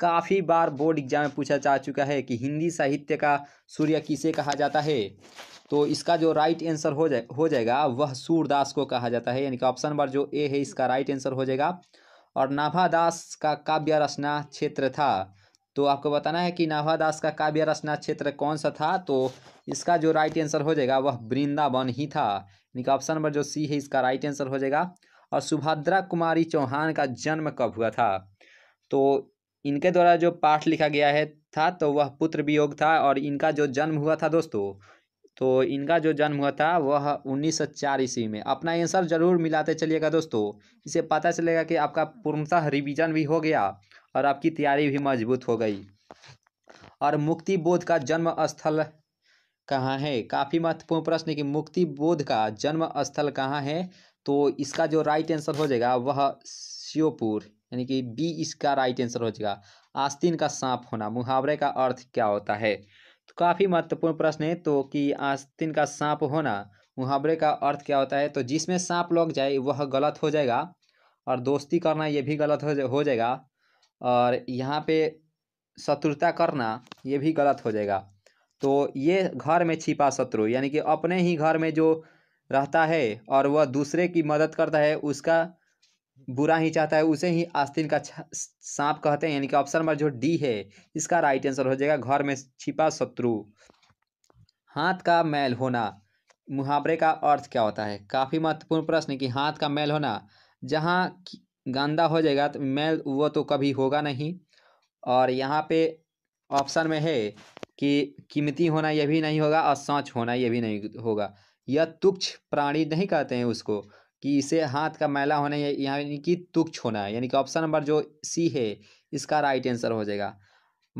काफ़ी बार बोर्ड एग्जाम में पूछा जा चुका है कि हिंदी साहित्य का सूर्य किसे कहा जाता है तो इसका जो राइट आंसर हो जाए हो जाएगा वह सूरदास को कहा जाता है यानी कि ऑप्शन नंबर जो ए है इसका राइट आंसर हो जाएगा और नाभादास का काव्य रचना क्षेत्र था तो आपको बताना है कि नाभादास का काव्य रचना क्षेत्र कौन सा था तो इसका जो राइट आंसर हो जाएगा वह वृंदावन ही था यानी कि ऑप्शन नंबर जो सी है इसका राइट आंसर हो जाएगा और सुभद्रा कुमारी चौहान का जन्म कब हुआ था तो इनके द्वारा जो पाठ लिखा गया है था तो वह पुत्र वियोग था और इनका जो जन्म हुआ था दोस्तों तो इनका जो जन्म हुआ था वह उन्नीस सौ चार ईस्वी में अपना आंसर जरूर मिलाते चलिएगा दोस्तों इसे पता चलेगा कि आपका पूर्णतः रिवीजन भी हो गया और आपकी तैयारी भी मजबूत हो गई और मुक्ति बोध का जन्म स्थल कहाँ है काफ़ी महत्वपूर्ण प्रश्न है कि मुक्ति बोध का जन्म स्थल कहाँ है तो इसका जो राइट आंसर हो जाएगा वह श्योपुर यानी कि बी इसका राइट आंसर हो जाएगा आस्तीन का सांप होना मुहावरे का अर्थ क्या होता है तो काफ़ी महत्वपूर्ण प्रश्न है तो कि आस्तीन का सांप होना मुहावरे का अर्थ क्या होता है तो जिसमें सांप लग जाए वह गलत हो जाएगा और दोस्ती करना यह भी गलत हो, जा, हो जाएगा और यहाँ पे शत्रुता करना ये भी गलत हो जाएगा तो ये घर में छिपा शत्रु यानी कि अपने ही घर में जो रहता है और वह दूसरे की मदद करता है उसका बुरा ही चाहता है उसे ही आस्तीन का सांप कहते हैं यानी कि ऑप्शन नंबर जो डी है इसका राइट आंसर हो जाएगा घर में छिपा शत्रु हाथ का मैल होना मुहावरे का अर्थ क्या होता है काफ़ी महत्वपूर्ण प्रश्न कि हाथ का मैल होना जहाँ गंदा हो जाएगा तो मैल वो तो कभी होगा नहीं और यहाँ पे ऑप्शन में है कि कीमती होना यह भी नहीं होगा और सौच होना यह भी नहीं होगा या तुक्ष प्राणी नहीं कहते हैं उसको कि इसे हाथ का मैला होना है यानी कि तुक्ष होना है यानी कि ऑप्शन नंबर जो सी है इसका राइट आंसर हो जाएगा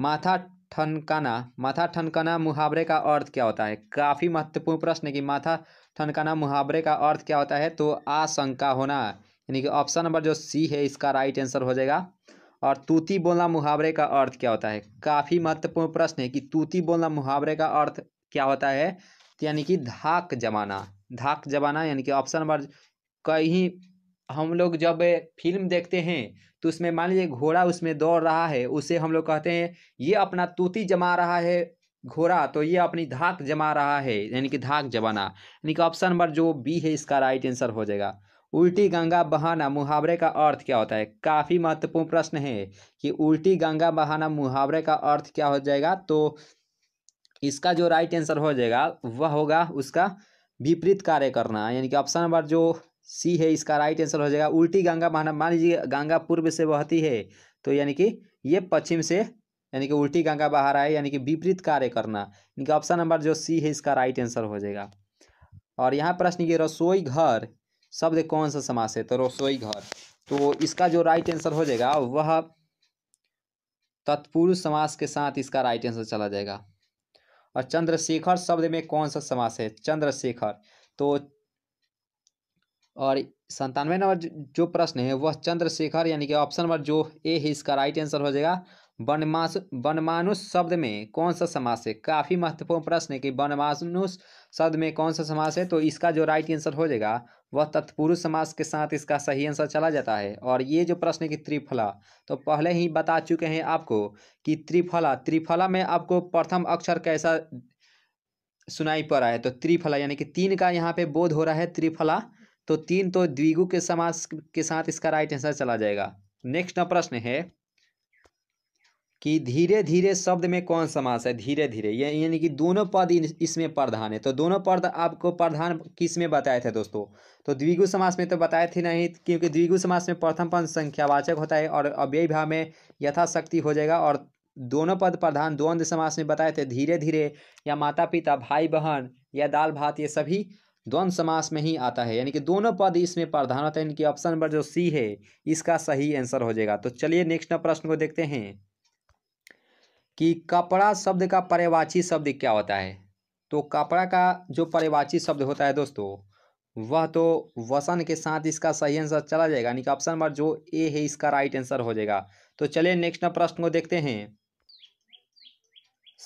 माथा ठनकाना माथा ठनकाना मुहावरे का अर्थ क्या होता है काफ़ी महत्वपूर्ण प्रश्न है कि माथा ठनकाना मुहावरे का अर्थ क्या होता है तो आशंका होना यानी कि ऑप्शन नंबर जो सी है इसका राइट आंसर हो जाएगा और तूती बोलना मुहावरे का अर्थ क्या होता है काफ़ी महत्वपूर्ण प्रश्न है कि तूती बोलना मुहावरे का अर्थ क्या होता है यानी कि धाक जमाना धाक जमाना यानी कि ऑप्शन नंबर कहीं हम लोग जब फिल्म देखते हैं तो उसमें मान लीजिए घोड़ा उसमें दौड़ रहा है उसे हम लोग कहते हैं ये अपना तूती जमा रहा है घोड़ा तो ये अपनी धाक जमा रहा है यानी कि धाक जमाना यानी कि ऑप्शन नंबर जो बी है इसका राइट आंसर हो जाएगा उल्टी गंगा बहाना मुहावरे का अर्थ क्या होता है काफ़ी महत्वपूर्ण प्रश्न है कि उल्टी गंगा बहाना मुहावरे का अर्थ क्या हो जाएगा तो इसका जो राइट आंसर हो जाएगा वह होगा उसका विपरीत कार्य करना यानी कि ऑप्शन नंबर जो सी है इसका राइट आंसर हो जाएगा उल्टी गंगा मान लीजिए गंगा पूर्व से बहती है तो यानी कि ये पश्चिम से यानी कि उल्टी गंगा बाहर आए यानी कि विपरीत कार्य करना यानी कि ऑप्शन नंबर जो सी है इसका राइट आंसर हो जाएगा और यहाँ प्रश्न ये रसोई घर शब्द कौन सा समास है तो रसोई घर तो इसका जो राइट आंसर हो जाएगा वह तत्पुरुष समास के साथ इसका राइट आंसर चला जाएगा और चंद्रशेखर शब्द में कौन सा समास है चंद्रशेखर तो और संतानवे नंबर जो प्रश्न है वह चंद्रशेखर यानी कि ऑप्शन नंबर जो ए है इसका राइट आंसर हो जाएगा वनमास वनमानुष शब्द में कौन सा समास है काफ़ी महत्वपूर्ण प्रश्न है कि वनमानुष शब्द में कौन सा समास है तो इसका जो राइट आंसर हो जाएगा वह तत्पुरुष समास समाज के साथ इसका सही आंसर चला जाता है और ये जो प्रश्न है कि त्रिफला तो पहले ही बता चुके हैं आपको कि त्रिफला त्रिफला में आपको प्रथम अक्षर कैसा सुनाई पड़ा है तो त्रिफला यानी कि तीन का यहाँ पे बोध हो रहा है त्रिफला तो तीन तो द्विगु के समास के साथ इसका राइट आंसर चला जाएगा नेक्स्ट प्रश्न है कि धीरे धीरे शब्द में कौन समास है धीरे धीरे ये यानी कि दोनों पद इसमें प्रधान है तो दोनों पद आपको प्रधान किस में बताए थे दोस्तों तो द्विगु समास में तो बताए थे नहीं क्योंकि द्विगु समास में प्रथम पद संख्यावाचक होता है और अव्यय भाव में यथाशक्ति हो जाएगा और दोनों पद प्रधान द्वंद्व समास में बताए थे धीरे धीरे या माता पिता भाई बहन या दाल भात ये सभी द्वंद्व समास में ही आता है यानी कि दोनों पद इसमें प्रधान होता है इनकी ऑप्शन नंबर जो सी है इसका सही आंसर हो जाएगा तो चलिए नेक्स्ट प्रश्न को देखते हैं कि कपड़ा शब्द का परिवाची शब्द क्या होता है तो कपड़ा का जो पर्यवाची शब्द होता है दोस्तों वह तो वसन के साथ इसका सही आंसर चला जाएगा यानी कि ऑप्शन नंबर जो ए है इसका राइट आंसर हो जाएगा तो चलिए नेक्स्ट प्रश्न को देखते हैं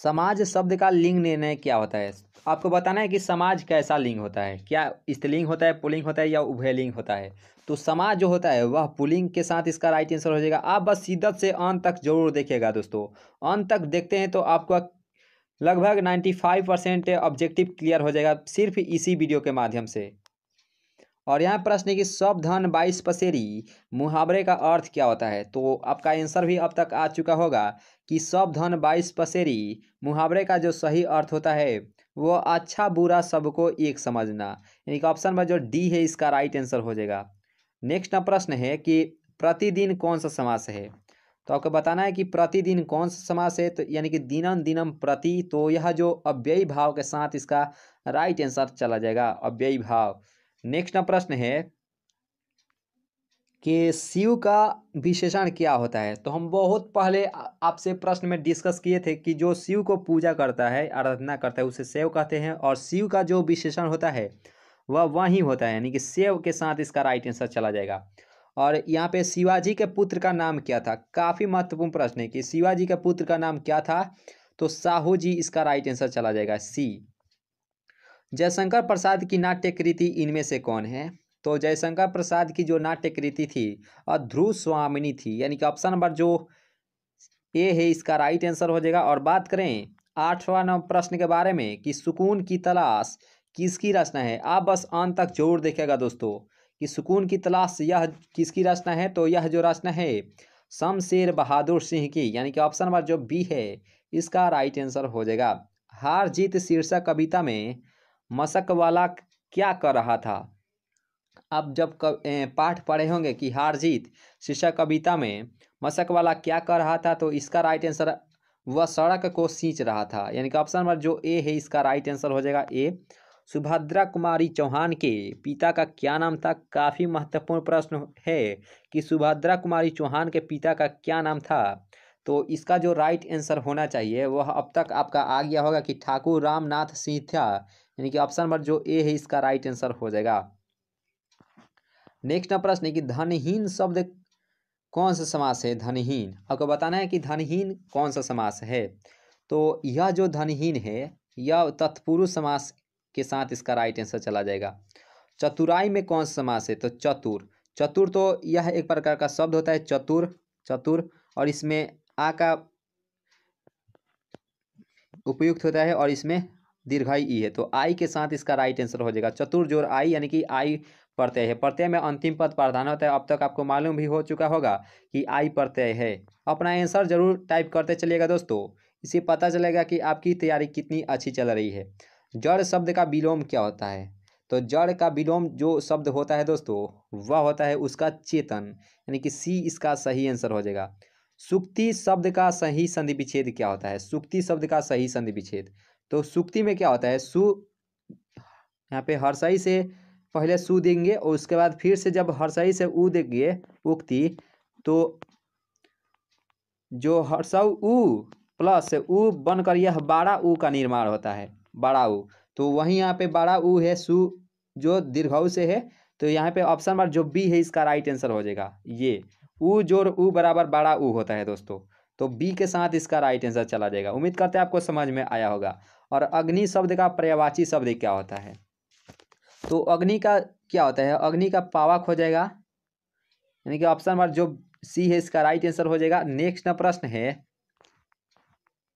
समाज शब्द का लिंग निर्णय क्या होता है आपको बताना है कि समाज कैसा लिंग होता है क्या स्त्रीलिंग होता है पुलिंग होता है या उभय लिंग होता है तो समाज जो होता है वह पुलिंग के साथ इसका राइट आंसर हो जाएगा आप बस शिद्दत से अंत तक जरूर देखेगा दोस्तों अंत तक देखते हैं तो आपका लगभग 95 परसेंट ऑब्जेक्टिव क्लियर हो जाएगा सिर्फ इसी वीडियो के माध्यम से और यहाँ प्रश्न है कि सब धन बाईस पसेरी मुहावरे का अर्थ क्या होता है तो आपका आंसर भी अब तक आ चुका होगा कि सब धन बाईस पसेरी मुहावरे का जो सही अर्थ होता है वो अच्छा बुरा सबको एक समझना यानी कि ऑप्शन में जो डी है इसका राइट आंसर हो जाएगा नेक्स्ट प्रश्न है कि प्रतिदिन कौन सा समास है तो आपको बताना है कि प्रतिदिन कौन सा समास है तो यानी कि दिनम दिनम प्रति तो यह जो अव्ययी भाव के साथ इसका राइट आंसर चला जाएगा अव्ययी भाव नेक्स्ट प्रश्न है कि शिव का विशेषण क्या होता है तो हम बहुत पहले आपसे प्रश्न में डिस्कस किए थे कि जो शिव को पूजा करता है आराधना करता है उसे शिव कहते हैं और शिव का जो विशेषण होता है वह वहीं होता है यानी कि सेव के साथ इसका राइट आंसर चला जाएगा और यहाँ पे शिवाजी के पुत्र का नाम क्या था काफ़ी महत्वपूर्ण प्रश्न है कि शिवाजी के पुत्र का नाम क्या था तो साहू जी इसका राइट आंसर चला जाएगा सी जयशंकर प्रसाद की नाट्य कृति इनमें से कौन है तो जयशंकर प्रसाद की जो नाट्य कृति थी अध्रुव स्वामिनी थी यानी कि ऑप्शन नंबर जो ए है इसका राइट आंसर हो जाएगा और बात करें आठवां प्रश्न के बारे में कि सुकून की तलाश किसकी रचना है आप बस अंत तक जोर देखेगा दोस्तों कि सुकून की तलाश यह किसकी रचना है तो यह जो रचना है शमशेर बहादुर सिंह की यानी कि ऑप्शन नंबर जो बी है इसका राइट आंसर हो जाएगा हार जीत शीर्षक कविता में मशक वाला क्या कर रहा था अब जब पाठ पढ़े होंगे कि हार जीत शीर्षक कविता में मशक वाला क्या कर रहा था तो इसका राइट आंसर वह सड़क को सींच रहा था यानी कि ऑप्शन नंबर जो ए है इसका राइट आंसर हो जाएगा ए सुभद्रा कुमारी चौहान के पिता का क्या नाम था काफ़ी महत्वपूर्ण प्रश्न है कि सुभद्रा कुमारी चौहान के पिता का क्या नाम था तो इसका जो राइट आंसर होना चाहिए वह अब तक आपका आ गया होगा कि ठाकुर रामनाथ सिंह था यानी कि ऑप्शन नंबर जो ए है इसका राइट आंसर हो जाएगा नेक्स्ट प्रश्न है कि धनहीन शब्द कौन सा समास है धनहीन आपको बताना है कि धनहीन कौन सा समास है तो यह जो धनहीन है यह तत्पुरुष समास के साथ इसका राइट आंसर चला जाएगा चतुराई में कौन समास है तो चतुर चतुर तो यह एक प्रकार का शब्द होता है चतुर चतुर और इसमें आ का उपयुक्त होता है और इसमें दीर्घाई ई है तो आई के साथ इसका राइट आंसर हो जाएगा चतुर जोर आई यानी कि आई प्रत्यय है प्रत्यय में अंतिम पद प्रधान होता है अब तक आपको मालूम भी हो चुका होगा कि आई प्रत्यय है अपना आंसर जरूर टाइप करते चलिएगा दोस्तों इसे पता चलेगा कि आपकी तैयारी कितनी अच्छी चल रही है जड़ शब्द का विलोम क्या होता है तो जड़ का विलोम जो शब्द होता है दोस्तों वह होता है उसका चेतन यानी कि सी इसका सही आंसर हो जाएगा सुक्ति शब्द का सही संधि विच्छेद क्या होता है सुक्ति शब्द का सही संधि विच्छेद तो सुक्ति में क्या होता है सु यहाँ पे सही से पहले सु देंगे और उसके बाद फिर से जब सही से ऊ देंगे उक्ति तो जो हर्षव ऊ प्लस ऊ बनकर यह बारह ऊ का निर्माण होता है बड़ा ऊ तो वहीं यहाँ पे बड़ा ऊ है सु जो दीर्घाऊ से है तो यहाँ पे ऑप्शन नंबर जो बी है इसका राइट आंसर हो जाएगा ये ऊ जोर ऊ बराबर बड़ा ऊ होता है दोस्तों तो बी के साथ इसका राइट आंसर चला जाएगा उम्मीद करते हैं आपको समझ में आया होगा और अग्नि शब्द का पर्यावाची शब्द क्या होता है तो अग्नि का क्या होता है अग्नि का पावक हो जाएगा यानी कि ऑप्शन नंबर जो सी है इसका राइट आंसर हो जाएगा नेक्स्ट प्रश्न है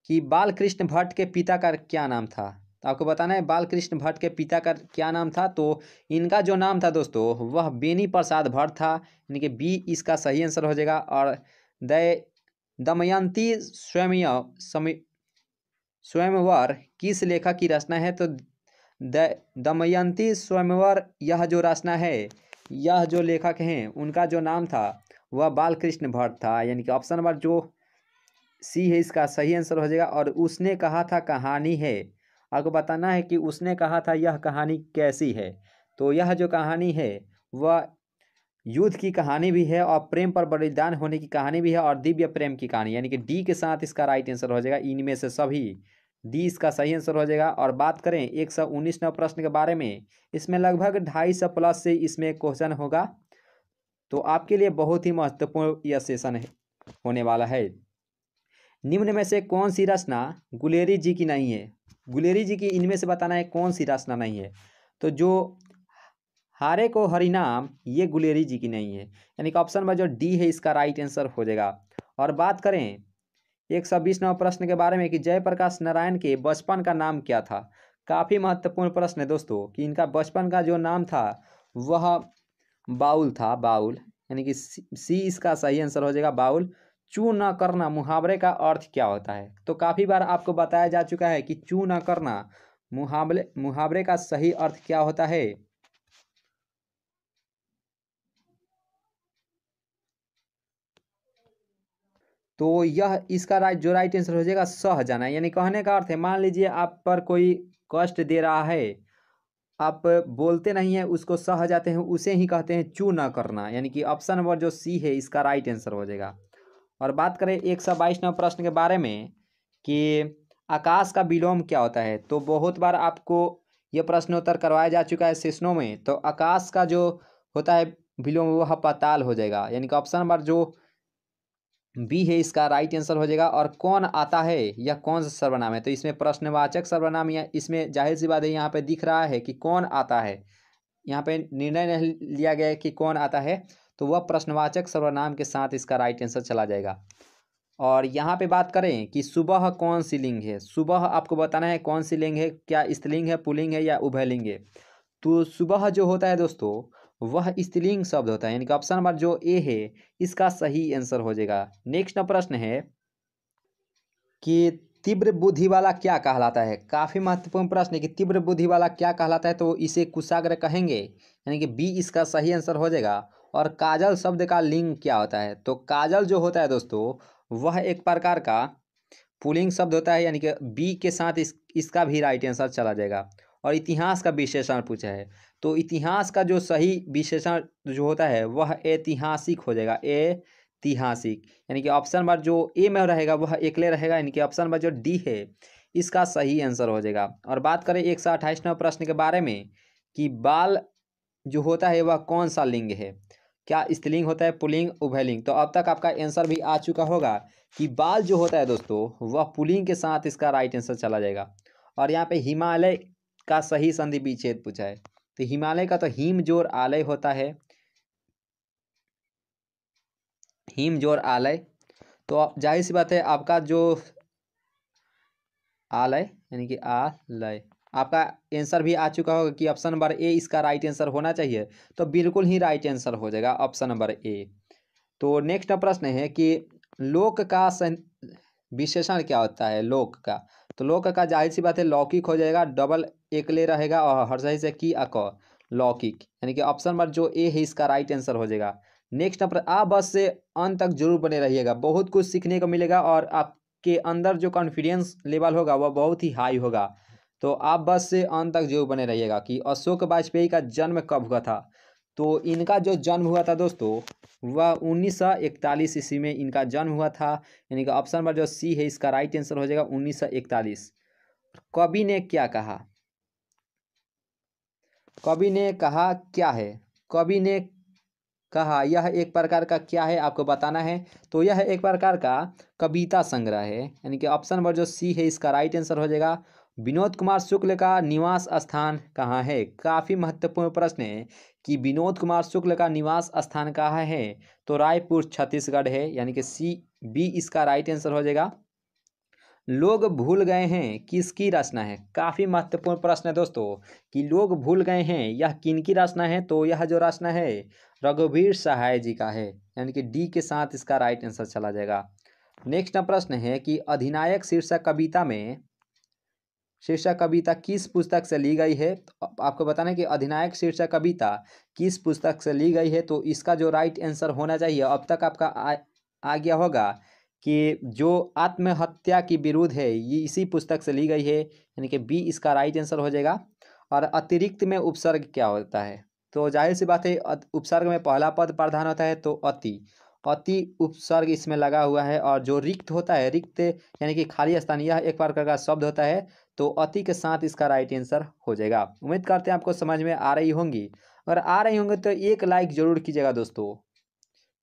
कि बालकृष्ण भट्ट के पिता का क्या नाम था तो आपको बताना है बालकृष्ण भट्ट के पिता का क्या नाम था तो इनका जो नाम था दोस्तों वह बेनी प्रसाद भट्ट था यानी कि बी इसका सही आंसर हो जाएगा और दय दमयंती स्वयं स्वयंवर किस लेखक की रचना है तो दमयंती स्वयंवर यह जो रचना है यह जो लेखक हैं उनका जो नाम था वह बालकृष्ण भट्ट था यानी कि ऑप्शन नंबर जो सी है इसका सही आंसर हो जाएगा और उसने कहा था कहानी है आपको बताना है कि उसने कहा था यह कहानी कैसी है तो यह जो कहानी है वह युद्ध की कहानी भी है और प्रेम पर बलिदान होने की कहानी भी है और दिव्य प्रेम की कहानी यानी कि डी के साथ इसका राइट आंसर हो जाएगा इनमें से सभी डी इसका सही आंसर हो जाएगा और बात करें एक सौ उन्नीस नौ प्रश्न के बारे में इसमें लगभग ढाई सौ प्लस से इसमें क्वेश्चन होगा तो आपके लिए बहुत ही महत्वपूर्ण यह सेशन होने वाला है निम्न में से कौन सी रचना गुलेरी जी की नहीं है गुलेरी जी की इनमें से बताना है कौन सी रचना नहीं है तो जो हारे को हरिनाम ये गुलेरी जी की नहीं है यानी कि ऑप्शन नंबर जो डी है इसका राइट आंसर हो जाएगा और बात करें एक सौ बीस नंबर प्रश्न के बारे में कि जयप्रकाश नारायण के बचपन का नाम क्या था काफ़ी महत्वपूर्ण प्रश्न है दोस्तों कि इनका बचपन का जो नाम था वह बाउल था बाउल यानी कि सी इसका सही आंसर हो जाएगा बाउल चू न करना मुहावरे का अर्थ क्या होता है तो काफ़ी बार आपको बताया जा चुका है कि चू न करना मुहावरे मुहावरे का सही अर्थ क्या होता है तो यह इसका राइट जो राइट आंसर हो जाएगा सह जाना यानी कहने का अर्थ है मान लीजिए आप पर कोई कष्ट दे रहा है आप बोलते नहीं है उसको सह जाते हैं उसे ही कहते हैं चू ना करना यानी कि ऑप्शन नंबर जो सी है इसका राइट आंसर हो जाएगा और बात करें एक सौ बाईस नंबर प्रश्न के बारे में कि आकाश का विलोम क्या होता है तो बहुत बार आपको ये प्रश्नोत्तर करवाया जा चुका है सेशनों में तो आकाश का जो होता है विलोम वह पाताल हो जाएगा यानी कि ऑप्शन नंबर जो बी है इसका राइट आंसर हो जाएगा और कौन आता है या कौन सा सर्वनाम है तो इसमें प्रश्नवाचक सर्वनाम या इसमें जाहिर सी बात है यहाँ पे दिख रहा है कि कौन आता है यहाँ पे निर्णय नहीं लिया गया है कि कौन आता है तो वह प्रश्नवाचक सर्वनाम के साथ इसका राइट आंसर चला जाएगा और यहाँ पे बात करें कि सुबह कौन सी लिंग है सुबह आपको बताना है कौन सी लिंग है क्या स्त्रीलिंग है पुलिंग है या उभयलिंग है तो सुबह जो होता है दोस्तों वह स्त्रीलिंग शब्द होता है यानी कि ऑप्शन नंबर जो ए है इसका सही आंसर हो जाएगा नेक्स्ट प्रश्न है कि तीव्र बुद्धि वाला क्या कहलाता है काफ़ी महत्वपूर्ण प्रश्न है कि तीव्र बुद्धि वाला क्या कहलाता है तो इसे कुशाग्र कहेंगे यानी कि बी इसका सही आंसर हो जाएगा और काजल शब्द का लिंग क्या होता है तो काजल जो होता है दोस्तों वह एक प्रकार का पुलिंग शब्द होता है यानी कि बी के साथ इस इसका भी राइट आंसर चला जाएगा और इतिहास का विशेषण पूछा है तो इतिहास का जो सही विशेषण जो होता है वह ऐतिहासिक हो जाएगा ऐतिहासिक यानी कि ऑप्शन नंबर जो ए में रहेगा वह एकले रहेगा यानी कि ऑप्शन नंबर जो डी है इसका सही आंसर हो जाएगा और बात करें एक सौ अट्ठाईसवें प्रश्न के बारे में कि बाल जो होता है वह कौन सा लिंग है क्या स्त्रीलिंग होता है पुलिंग उभयलिंग तो अब तक आपका आंसर भी आ चुका होगा कि बाल जो होता है दोस्तों वह पुलिंग के साथ इसका राइट आंसर चला जाएगा और यहाँ पे हिमालय का सही संधि विच्छेद पूछा है तो हिमालय का तो हिम जोर आलय होता है हिम जोर आलय तो जाहिर सी बात है आपका जो आलय यानी कि आलय आपका आंसर भी आ चुका होगा कि ऑप्शन नंबर ए इसका राइट आंसर होना चाहिए तो बिल्कुल ही राइट आंसर हो जाएगा ऑप्शन नंबर ए तो नेक्स्ट प्रश्न है कि लोक का विशेषण क्या होता है लोक का तो लोक का जाहिर सी बात है लौकिक हो जाएगा डबल एक ले रहेगा और हर सही से की अक लौकिक यानी कि ऑप्शन नंबर जो ए है इसका राइट आंसर हो जाएगा नेक्स्ट नंबर आप बस से अंत तक जरूर बने रहिएगा बहुत कुछ सीखने को मिलेगा और आपके अंदर जो कॉन्फिडेंस लेवल होगा वह बहुत ही हाई होगा तो आप बस से अंत तक जरूर बने रहिएगा कि अशोक वाजपेयी का जन्म कब हुआ था तो इनका जो जन्म हुआ था दोस्तों वह उन्नीस सौ इकतालीस ईस्वी में इनका जन्म हुआ था यानी कि ऑप्शन नंबर जो सी है इसका राइट आंसर हो जाएगा उन्नीस सौ इकतालीस कवि ने क्या कहा कवि ने कहा क्या है कवि ने कहा यह एक प्रकार का क्या है आपको बताना है तो यह एक प्रकार का कविता संग्रह है यानी कि ऑप्शन नंबर जो सी है इसका राइट आंसर हो जाएगा विनोद कुमार शुक्ल का निवास स्थान कहाँ है काफ़ी महत्वपूर्ण प्रश्न है कि विनोद कुमार शुक्ल का निवास स्थान कहाँ है तो रायपुर छत्तीसगढ़ है यानी कि सी बी इसका राइट आंसर हो जाएगा लोग भूल गए हैं किसकी रचना है काफ़ी महत्वपूर्ण प्रश्न है दोस्तों कि लोग भूल गए हैं यह किनकी रचना है तो यह जो रचना है रघुवीर सहाय जी का है यानी कि डी के साथ इसका राइट आंसर चला जाएगा नेक्स्ट प्रश्न है कि अधिनायक शीर्षक कविता में शीर्षक कविता किस पुस्तक से ली गई है तो आपको बताना है कि अधिनायक शीर्षक कविता किस पुस्तक से ली गई है तो इसका जो राइट आंसर होना चाहिए अब तक आपका आ, आ गया होगा कि जो आत्महत्या की विरुद्ध है ये इसी पुस्तक से ली गई है यानी कि बी इसका राइट आंसर हो जाएगा और अतिरिक्त में उपसर्ग क्या होता है तो जाहिर सी बात है उपसर्ग में पहला पद प्रधान होता है तो अति अति उपसर्ग इसमें लगा हुआ है और जो रिक्त होता है रिक्त यानी कि खाली स्थान यह एक बार का शब्द होता है तो अति के साथ इसका राइट आंसर हो जाएगा उम्मीद करते हैं आपको समझ में आ रही होंगी अगर आ रही होंगी तो एक लाइक ज़रूर कीजिएगा दोस्तों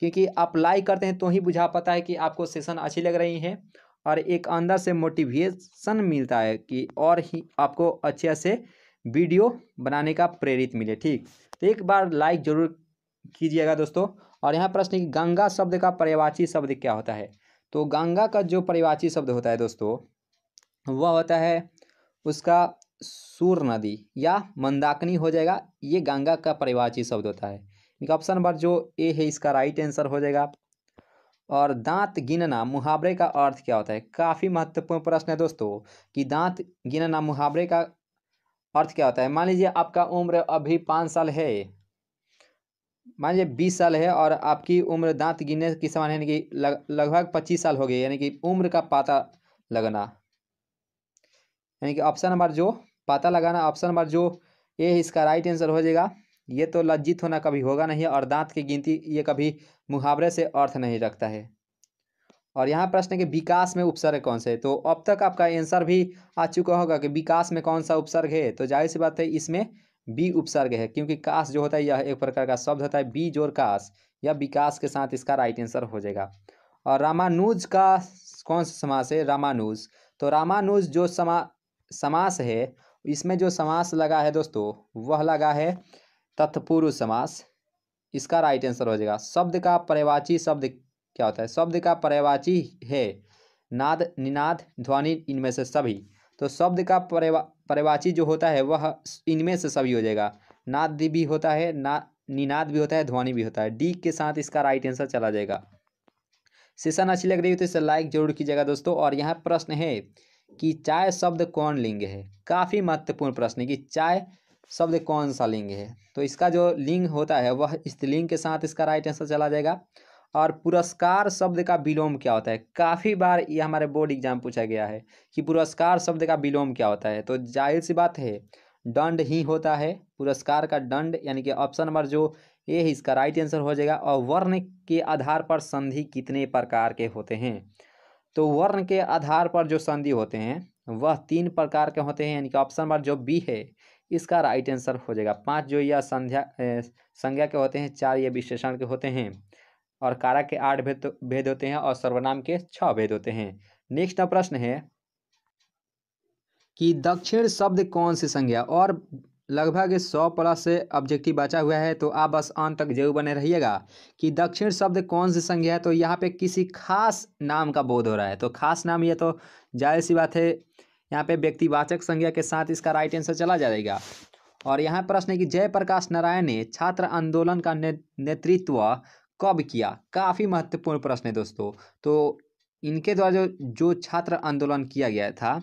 क्योंकि आप लाइक करते हैं तो ही बुझा पाता है कि आपको सेशन अच्छी लग रही है और एक अंदर से मोटिवेशन मिलता है कि और ही आपको अच्छे से वीडियो बनाने का प्रेरित मिले ठीक तो एक बार लाइक जरूर कीजिएगा दोस्तों और यहाँ प्रश्न कि गंगा शब्द का परिवाची शब्द क्या होता है तो गंगा का जो परिवाची शब्द होता है दोस्तों वह होता है उसका सूर नदी या मंदाकिनी हो जाएगा ये गंगा का परिवाची शब्द होता है ऑप्शन नंबर जो ए है इसका राइट आंसर हो जाएगा और दांत गिनना मुहावरे का अर्थ क्या होता है काफ़ी महत्वपूर्ण प्रश्न है दोस्तों कि दांत गिनना मुहावरे का अर्थ क्या होता है मान लीजिए आपका उम्र अभी पाँच साल है मान लीजिए बीस साल है और आपकी उम्र दांत गिनने की समान यानी कि लगभग पच्चीस साल हो गई यानी कि उम्र का पाता लगना यानी कि ऑप्शन नंबर जो पता लगाना ऑप्शन नंबर जो ए इसका राइट आंसर हो जाएगा ये तो लज्जित होना कभी होगा नहीं और दांत की गिनती ये कभी मुहावरे से अर्थ नहीं रखता है और यहाँ प्रश्न है कि विकास में उपसर्ग कौन से है तो अब तक आपका आंसर भी आ चुका होगा कि विकास में कौन सा उपसर्ग है तो जाहिर सी बात है इसमें बी उपसर्ग है क्योंकि कास जो होता है यह एक प्रकार का शब्द होता है बी जोर कास या विकास के साथ इसका राइट आंसर हो जाएगा और रामानुज का कौन सा समास है रामानुज तो रामानुज जो समा समास है इसमें जो समास लगा है दोस्तों वह लगा है तत्पुरुष समास इसका राइट आंसर हो जाएगा शब्द का पर्यवाची शब्द क्या होता है शब्द का पर्यवाची है नाद निनाद ध्वनि इनमें से सभी तो शब्द का परिवा पर्यवाची जो होता है वह इनमें से सभी हो जाएगा नाद भी होता है ना निनाद भी होता है ध्वनि भी होता है डी के साथ इसका राइट आंसर चला जाएगा सेशन अच्छी लग रही हो तो इसे लाइक जरूर कीजिएगा दोस्तों और यहाँ प्रश्न है कि चाय शब्द कौन लिंग है काफ़ी महत्वपूर्ण प्रश्न है कि चाय शब्द कौन सा लिंग है तो इसका जो लिंग होता है वह स्त्रीलिंग के साथ इसका राइट आंसर चला जाएगा और पुरस्कार शब्द का विलोम क्या होता है काफ़ी बार ये हमारे बोर्ड एग्जाम पूछा गया है कि पुरस्कार शब्द का विलोम क्या होता है तो जाहिर सी बात है दंड ही होता है पुरस्कार का दंड यानी कि ऑप्शन नंबर जो ए है इसका राइट आंसर हो जाएगा और वर्ण के आधार पर संधि कितने प्रकार के होते हैं तो वर्ण के आधार पर जो संधि होते हैं वह तीन प्रकार के होते हैं यानी कि ऑप्शन नंबर जो बी है इसका राइट आंसर हो जाएगा पांच जो यह संध्या संज्ञा के होते हैं चार ये विशेषण के होते हैं और कारक के आठ भेद भेद होते हैं और सर्वनाम के छह भेद होते हैं नेक्स्ट प्रश्न है कि दक्षिण शब्द कौन सी संज्ञा और लगभग सौ प्लस ऑब्जेक्टिव बचा हुआ है तो आप बस अंत तक जरूर बने रहिएगा कि दक्षिण शब्द कौन सी संज्ञा है तो यहाँ पे किसी खास नाम का बोध हो रहा है तो खास नाम ये तो जाहिर सी बात है यहाँ पे व्यक्तिवाचक संज्ञा के साथ इसका राइट आंसर चला जाएगा और यहाँ प्रश्न है कि जयप्रकाश नारायण ने छात्र आंदोलन का ने, नेतृत्व कब किया काफ़ी महत्वपूर्ण प्रश्न है दोस्तों तो इनके द्वारा जो जो छात्र आंदोलन किया गया था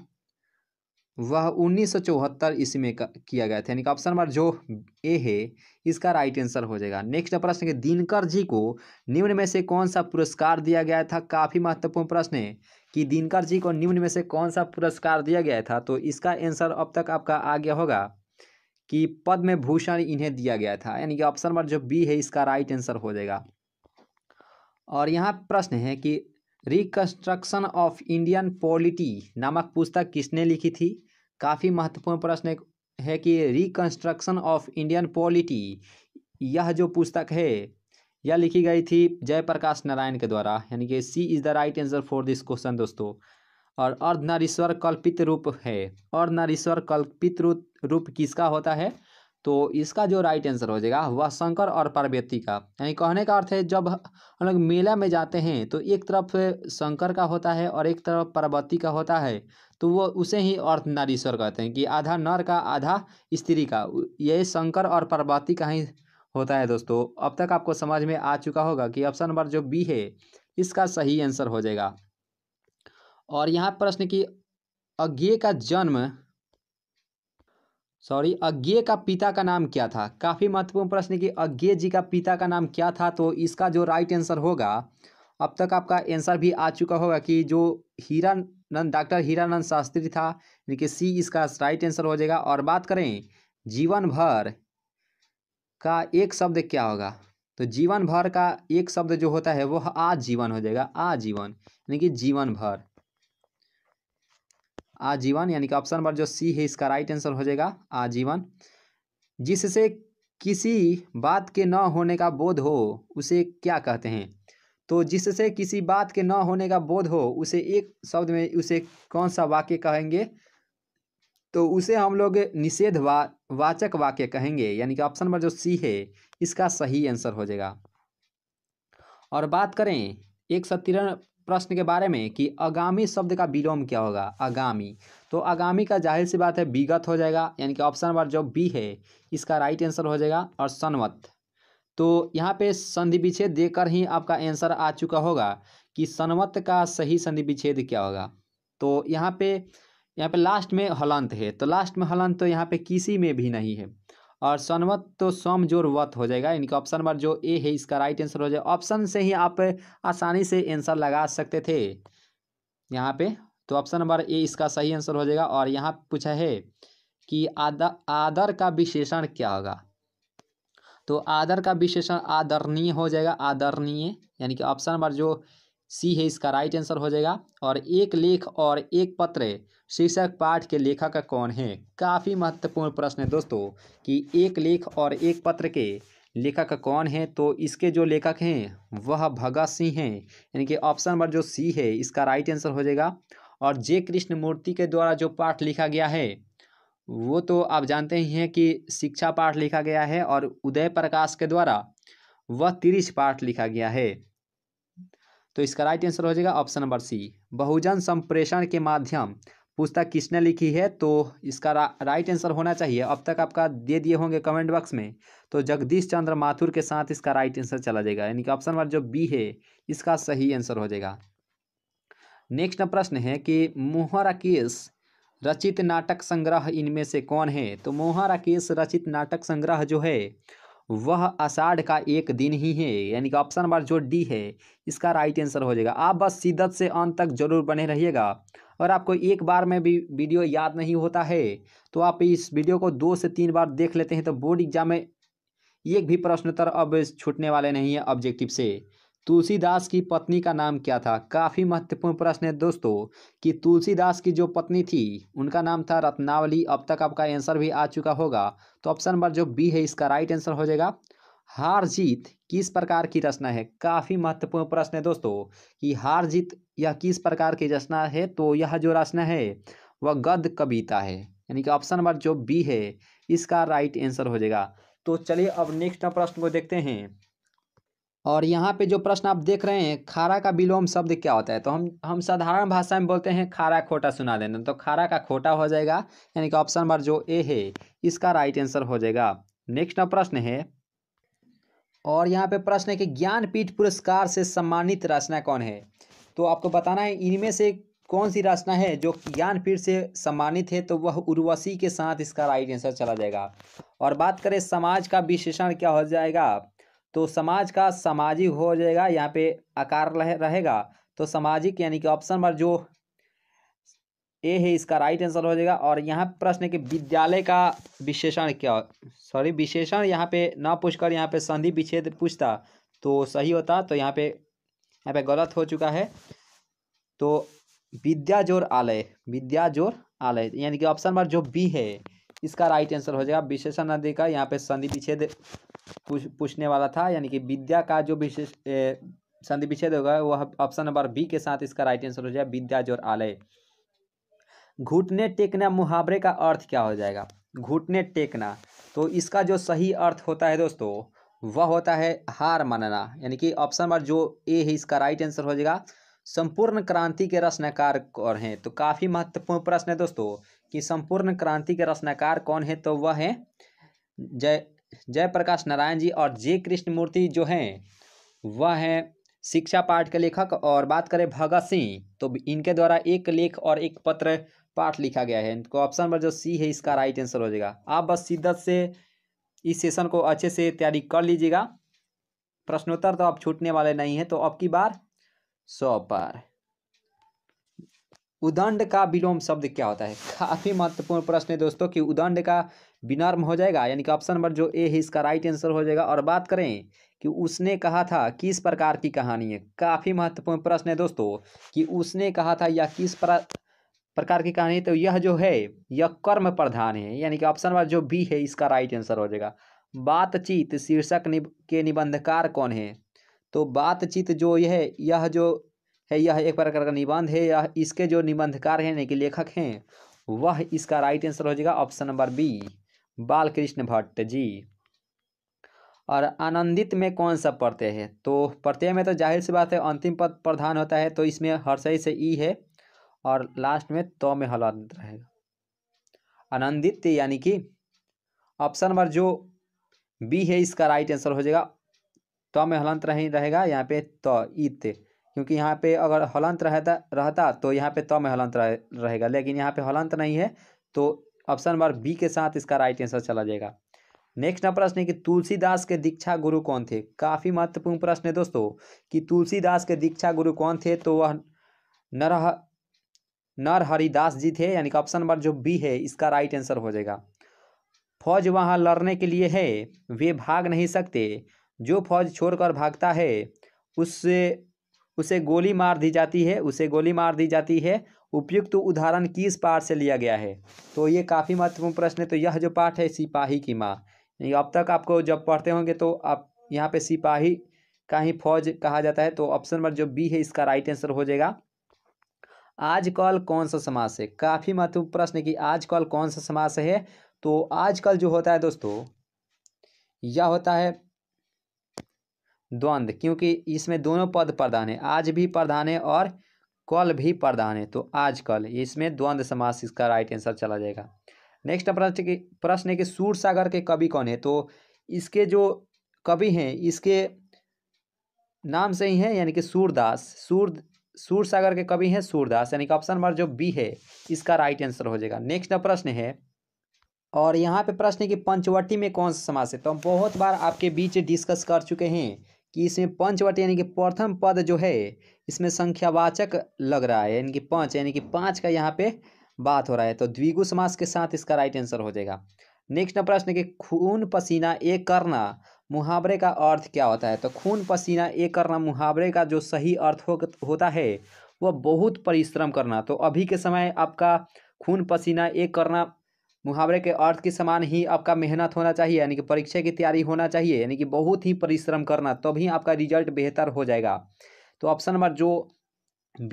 वह उन्नीस सौ चौहत्तर ईस्वी में किया गया था यानी कि ऑप्शन नंबर जो ए है इसका राइट आंसर हो जाएगा नेक्स्ट प्रश्न है दिनकर जी को निम्न में से कौन सा पुरस्कार दिया गया था काफ़ी महत्वपूर्ण प्रश्न है कि दिनकर जी को निम्न में से कौन सा पुरस्कार दिया गया था तो इसका आंसर अब तक आपका आ गया होगा कि पद्म भूषण इन्हें दिया गया था यानी कि ऑप्शन नंबर जो बी है इसका राइट आंसर हो जाएगा और यहाँ प्रश्न है कि रिकंस्ट्रक्शन ऑफ इंडियन पॉलिटी नामक पुस्तक किसने लिखी थी काफ़ी महत्वपूर्ण प्रश्न है कि रिकन्स्ट्रक्शन ऑफ इंडियन पॉलिटी यह जो पुस्तक है यह लिखी गई थी जयप्रकाश नारायण के द्वारा यानी कि C is the right answer for this question दोस्तों और अर्धनारीश्वर कल्पित रूप है अर्धनारीश्वर कल्पित रूप रूप किसका होता है तो इसका जो राइट आंसर हो जाएगा वह शंकर और पार्वती का यानी कहने का अर्थ है जब हम लोग मेला में जाते हैं तो एक तरफ शंकर का होता है और एक तरफ पार्वती का होता है तो वो उसे ही नारीश्वर कहते हैं कि आधा नर का आधा स्त्री का ये शंकर और पार्वती का ही होता है दोस्तों अब तक आपको समझ में आ चुका होगा कि ऑप्शन नंबर जो बी है इसका सही आंसर हो जाएगा और यहाँ प्रश्न की अज्ञे का जन्म सॉरी अज्ञे का पिता का नाम क्या था काफ़ी महत्वपूर्ण प्रश्न कि अज्ञे जी का पिता का नाम क्या था तो इसका जो राइट आंसर होगा अब तक आपका आंसर भी आ चुका होगा कि जो हीरानंद डॉक्टर हीरानंद शास्त्री था यानी कि सी इसका राइट आंसर हो जाएगा और बात करें जीवन भर का एक शब्द क्या होगा तो जीवन भर का एक शब्द जो होता है वह आजीवन हो जाएगा आजीवन यानी कि जीवन भर आजीवन यानी कि ऑप्शन नंबर जो सी है इसका राइट आंसर हो जाएगा आजीवन जिससे किसी बात के न होने का बोध हो उसे क्या कहते हैं तो जिससे किसी बात के न होने का बोध हो उसे एक शब्द में उसे कौन सा वाक्य कहेंगे तो उसे हम लोग निषेध वा वाचक वाक्य कहेंगे यानी कि ऑप्शन नंबर जो सी है इसका सही आंसर हो जाएगा और बात करें एक सौ प्रश्न के बारे में कि आगामी शब्द का विलोम क्या होगा आगामी तो आगामी का जाहिर सी बात है विगत हो जाएगा यानी कि ऑप्शन नंबर जो बी है इसका राइट आंसर हो जाएगा और सनवत तो यहाँ पे संधि विच्छेद देकर ही आपका आंसर आ चुका होगा कि सनमत का सही संधि विच्छेद क्या होगा तो यहाँ पे यहाँ पे लास्ट में हलंत है तो लास्ट में हलंत तो यहाँ पे किसी में भी नहीं है और सनमत तो सम जोर वत हो जाएगा कि ऑप्शन नंबर जो ए है इसका राइट आंसर हो जाएगा ऑप्शन से ही आप आसानी से आंसर लगा सकते थे यहाँ पे तो ऑप्शन नंबर ए इसका सही आंसर हो जाएगा और यहाँ पूछा है कि आदर आदर का विशेषण क्या होगा तो आदर का विशेषण आदरणीय हो जाएगा आदरणीय यानी कि ऑप्शन नंबर जो सी है इसका राइट आंसर हो जाएगा और एक लेख और एक पत्र शीर्षक पाठ के लेखक कौन है काफ़ी महत्वपूर्ण प्रश्न है दोस्तों कि एक लेख और एक पत्र के लेखक कौन है तो इसके जो लेखक हैं वह भगत सिंह हैं यानी कि ऑप्शन नंबर जो सी है इसका राइट आंसर हो जाएगा और जे मूर्ति के द्वारा जो पाठ लिखा गया है वो तो आप जानते ही हैं कि शिक्षा पाठ लिखा गया है और उदय प्रकाश के द्वारा वह तिरिश पाठ लिखा गया है तो इसका राइट आंसर हो जाएगा ऑप्शन नंबर सी बहुजन संप्रेषण के माध्यम पुस्तक किसने लिखी है तो इसका रा, राइट आंसर होना चाहिए अब तक आपका दे दिए होंगे कमेंट बॉक्स में तो जगदीश चंद्र माथुर के साथ इसका राइट आंसर चला जाएगा यानी कि ऑप्शन नंबर जो बी है इसका सही आंसर हो जाएगा नेक्स्ट प्रश्न है कि मोहराकेश केस रचित नाटक संग्रह इनमें से कौन है तो मोहा राकेश रचित नाटक संग्रह जो है वह आषाढ़ का एक दिन ही है यानी कि ऑप्शन नंबर जो डी है इसका राइट आंसर हो जाएगा आप बस शिद्दत से अंत तक जरूर बने रहिएगा और आपको एक बार में भी वीडियो याद नहीं होता है तो आप इस वीडियो को दो से तीन बार देख लेते हैं तो बोर्ड एग्जाम में एक भी प्रश्नोत्तर अब छूटने वाले नहीं है ऑब्जेक्टिव से तुलसीदास की पत्नी का नाम क्या था काफ़ी महत्वपूर्ण प्रश्न है दोस्तों कि तुलसीदास की जो पत्नी थी उनका नाम था रत्नावली अब तक आपका आंसर भी आ चुका होगा तो ऑप्शन नंबर जो बी है इसका राइट आंसर हो जाएगा हार जीत किस प्रकार की रचना है काफ़ी महत्वपूर्ण प्रश्न है दोस्तों कि हार जीत यह किस प्रकार की रचना है तो यह जो रचना है वह गद कविता है यानी कि ऑप्शन नंबर जो बी है इसका राइट आंसर हो जाएगा तो चलिए अब नेक्स्ट प्रश्न को देखते हैं और यहाँ पे जो प्रश्न आप देख रहे हैं खारा का विलोम शब्द क्या होता है तो हम हम साधारण भाषा में बोलते हैं खारा खोटा सुना देना तो खारा का खोटा हो जाएगा यानी कि ऑप्शन नंबर जो ए है इसका राइट आंसर हो जाएगा नेक्स्ट प्रश्न है और यहाँ पे प्रश्न है कि ज्ञानपीठ पुरस्कार से सम्मानित रचना कौन है तो आपको बताना है इनमें से कौन सी रचना है जो ज्ञानपीठ से सम्मानित है तो वह उर्वशी के साथ इसका राइट आंसर चला जाएगा और बात करें समाज का विशेषण क्या हो जाएगा तो समाज का सामाजिक हो जाएगा यहाँ पे आकार रहेगा तो सामाजिक यानी कि ऑप्शन नंबर जो ए है इसका राइट आंसर हो जाएगा और यहाँ प्रश्न है कि विद्यालय का विशेषण क्या सॉरी विशेषण यहाँ पे ना पूछकर यहाँ पे संधि विच्छेद पूछता तो सही होता तो यहाँ पे यहाँ पे गलत हो चुका है तो विद्या जोर आलय विद्या जोर आलय यानी कि ऑप्शन नंबर जो बी है इसका राइट आंसर हो जाएगा विशेषण नदी का यहाँ पे संधि विच्छेद पूछने वाला था यानी कि विद्या का जो विशेष संधि विच्छेद होगा वह ऑप्शन नंबर बी के साथ इसका राइट आंसर हो जाएगा विद्या जोर आलय घुटने टेकना मुहावरे का अर्थ क्या हो जाएगा घुटने टेकना तो इसका जो सही अर्थ होता है दोस्तों वह होता है हार मानना यानी कि ऑप्शन नंबर जो ए है इसका राइट आंसर हो जाएगा संपूर्ण क्रांति के रचनाकार और हैं तो काफ़ी महत्वपूर्ण प्रश्न है दोस्तों कि संपूर्ण क्रांति के रचनाकार कौन है तो वह है जय जयप्रकाश नारायण जी और जे मूर्ति जो हैं वह हैं शिक्षा पाठ के लेखक और बात करें भगत सिंह तो इनके द्वारा एक लेख और एक पत्र पाठ लिखा गया है इनको ऑप्शन नंबर जो सी है इसका राइट आंसर हो जाएगा आप बस शिद्दत से इस सेशन को अच्छे से तैयारी कर लीजिएगा प्रश्नोत्तर तो आप छूटने वाले नहीं हैं तो अब की बार सौ पर उदंड का विलोम शब्द क्या होता है काफ़ी महत्वपूर्ण प्रश्न है दोस्तों कि उदंड का विनर्म हो जाएगा यानी कि ऑप्शन नंबर जो ए है इसका राइट आंसर हो जाएगा और बात करें कि उसने कहा था किस प्रकार की कहानी है काफ़ी महत्वपूर्ण प्रश्न है दोस्तों कि उसने कहा था यह किस प्रकार की कहानी तो यह जो है यह कर्म प्रधान है यानी कि ऑप्शन नंबर जो बी है इसका राइट आंसर हो जाएगा बातचीत शीर्षक के निबंधकार कौन है तो बातचीत जो यह यह जो है यह एक प्रकार का निबंध है यह इसके जो निबंधकार हैं यानी कि लेखक हैं वह इसका राइट आंसर हो जाएगा option number B Balkrishna Bhatt ji और आनंदित में कौन सा प्रत्यय है तो प्रत्यय में तो जाहिर सी बात है अंतिम पद प्रधान होता है तो इसमें हर सही से ई e है और लास्ट में तो में हलंत रहेगा आनंदित यानी कि ऑप्शन नंबर जो बी है इसका राइट आंसर हो जाएगा तो में हलंत रहेगा यहाँ पे तो इत क्योंकि यहाँ पे अगर हलंत रहता रहता तो यहाँ पे त में हलंत रहे, रहेगा लेकिन यहाँ पे हलंत नहीं है तो ऑप्शन नंबर बी के साथ इसका राइट आंसर चला जाएगा नेक्स्ट नंबर प्रश्न है कि तुलसीदास के दीक्षा गुरु कौन थे काफ़ी महत्वपूर्ण प्रश्न है दोस्तों कि तुलसीदास के दीक्षा गुरु कौन थे तो वह नरह नर हरिदास जी थे यानी कि ऑप्शन नंबर जो बी है इसका राइट आंसर हो जाएगा फौज वहाँ लड़ने के लिए है वे भाग नहीं सकते जो फौज छोड़कर भागता है उससे उसे गोली मार दी जाती है उसे गोली मार दी जाती है उपयुक्त उदाहरण किस पाठ से लिया गया है तो ये काफ़ी महत्वपूर्ण प्रश्न है तो यह जो पाठ है सिपाही की माँ अब तक आपको जब पढ़ते होंगे तो आप यहाँ पे सिपाही का ही फौज कहा जाता है तो ऑप्शन नंबर जो बी है इसका राइट आंसर हो जाएगा आजकल कौन सा समाज है काफ़ी महत्वपूर्ण प्रश्न है कि आजकल कौन सा समाज है तो आजकल जो होता है दोस्तों यह होता है द्वंद्व क्योंकि इसमें दोनों पद प्रधान है आज भी प्रधान है और कल भी प्रधान है तो आज कल इसमें द्वंद्व समास इसका राइट आंसर चला जाएगा नेक्स्ट प्रश्न की प्रश्न है कि सूर सागर के कवि कौन है तो इसके जो कवि हैं इसके नाम से ही हैं यानी कि सूरदास सूर सूर सागर के कवि हैं सूरदास यानी कि ऑप्शन नंबर जो बी है इसका राइट आंसर हो जाएगा नेक्स्ट प्रश्न है और यहाँ पे प्रश्न है कि पंचवटी में कौन सा समास है तो हम बहुत बार आपके बीच डिस्कस कर चुके हैं कि इसमें पंचवट यानी कि प्रथम पद जो है इसमें संख्यावाचक लग रहा है यानी कि पाँच यानी कि पाँच का यहाँ पे बात हो रहा है तो द्विगु समास के साथ इसका राइट आंसर हो जाएगा नेक्स्ट प्रश्न कि खून पसीना एक करना मुहावरे का अर्थ क्या होता है तो खून पसीना एक करना मुहावरे का जो सही अर्थ हो, होता है वह बहुत परिश्रम करना तो अभी के समय आपका खून पसीना एक करना मुहावरे के अर्थ के समान ही आपका मेहनत होना चाहिए यानी कि परीक्षा की तैयारी होना चाहिए यानी कि बहुत ही परिश्रम करना तभी आपका रिजल्ट बेहतर हो जाएगा तो ऑप्शन नंबर जो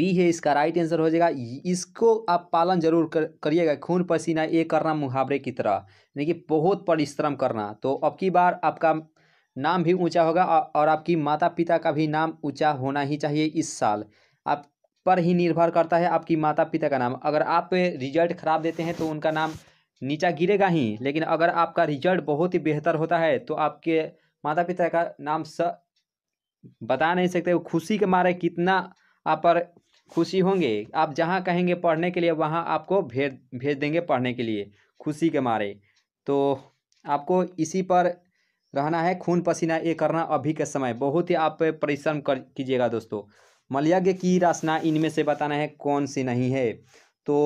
बी है इसका राइट आंसर हो जाएगा इसको आप पालन जरूर कर, करिएगा खून पसीना ये करना मुहावरे की तरह यानी कि बहुत परिश्रम करना तो अब की बार आपका नाम भी ऊंचा होगा और आपकी माता पिता का भी नाम ऊंचा होना ही चाहिए इस साल आप पर ही निर्भर करता है आपकी माता पिता का नाम अगर आप रिजल्ट खराब देते हैं तो उनका नाम नीचा गिरेगा ही लेकिन अगर आपका रिजल्ट बहुत ही बेहतर होता है तो आपके माता पिता का नाम स बता नहीं सकते वो खुशी के मारे कितना आप पर खुशी होंगे आप जहाँ कहेंगे पढ़ने के लिए वहाँ आपको भेज भेज देंगे पढ़ने के लिए खुशी के मारे तो आपको इसी पर रहना है खून पसीना ये करना अभी के समय बहुत ही आप परिश्रम कर कीजिएगा दोस्तों मलयज्ञ की रचना इनमें से बताना है कौन सी नहीं है तो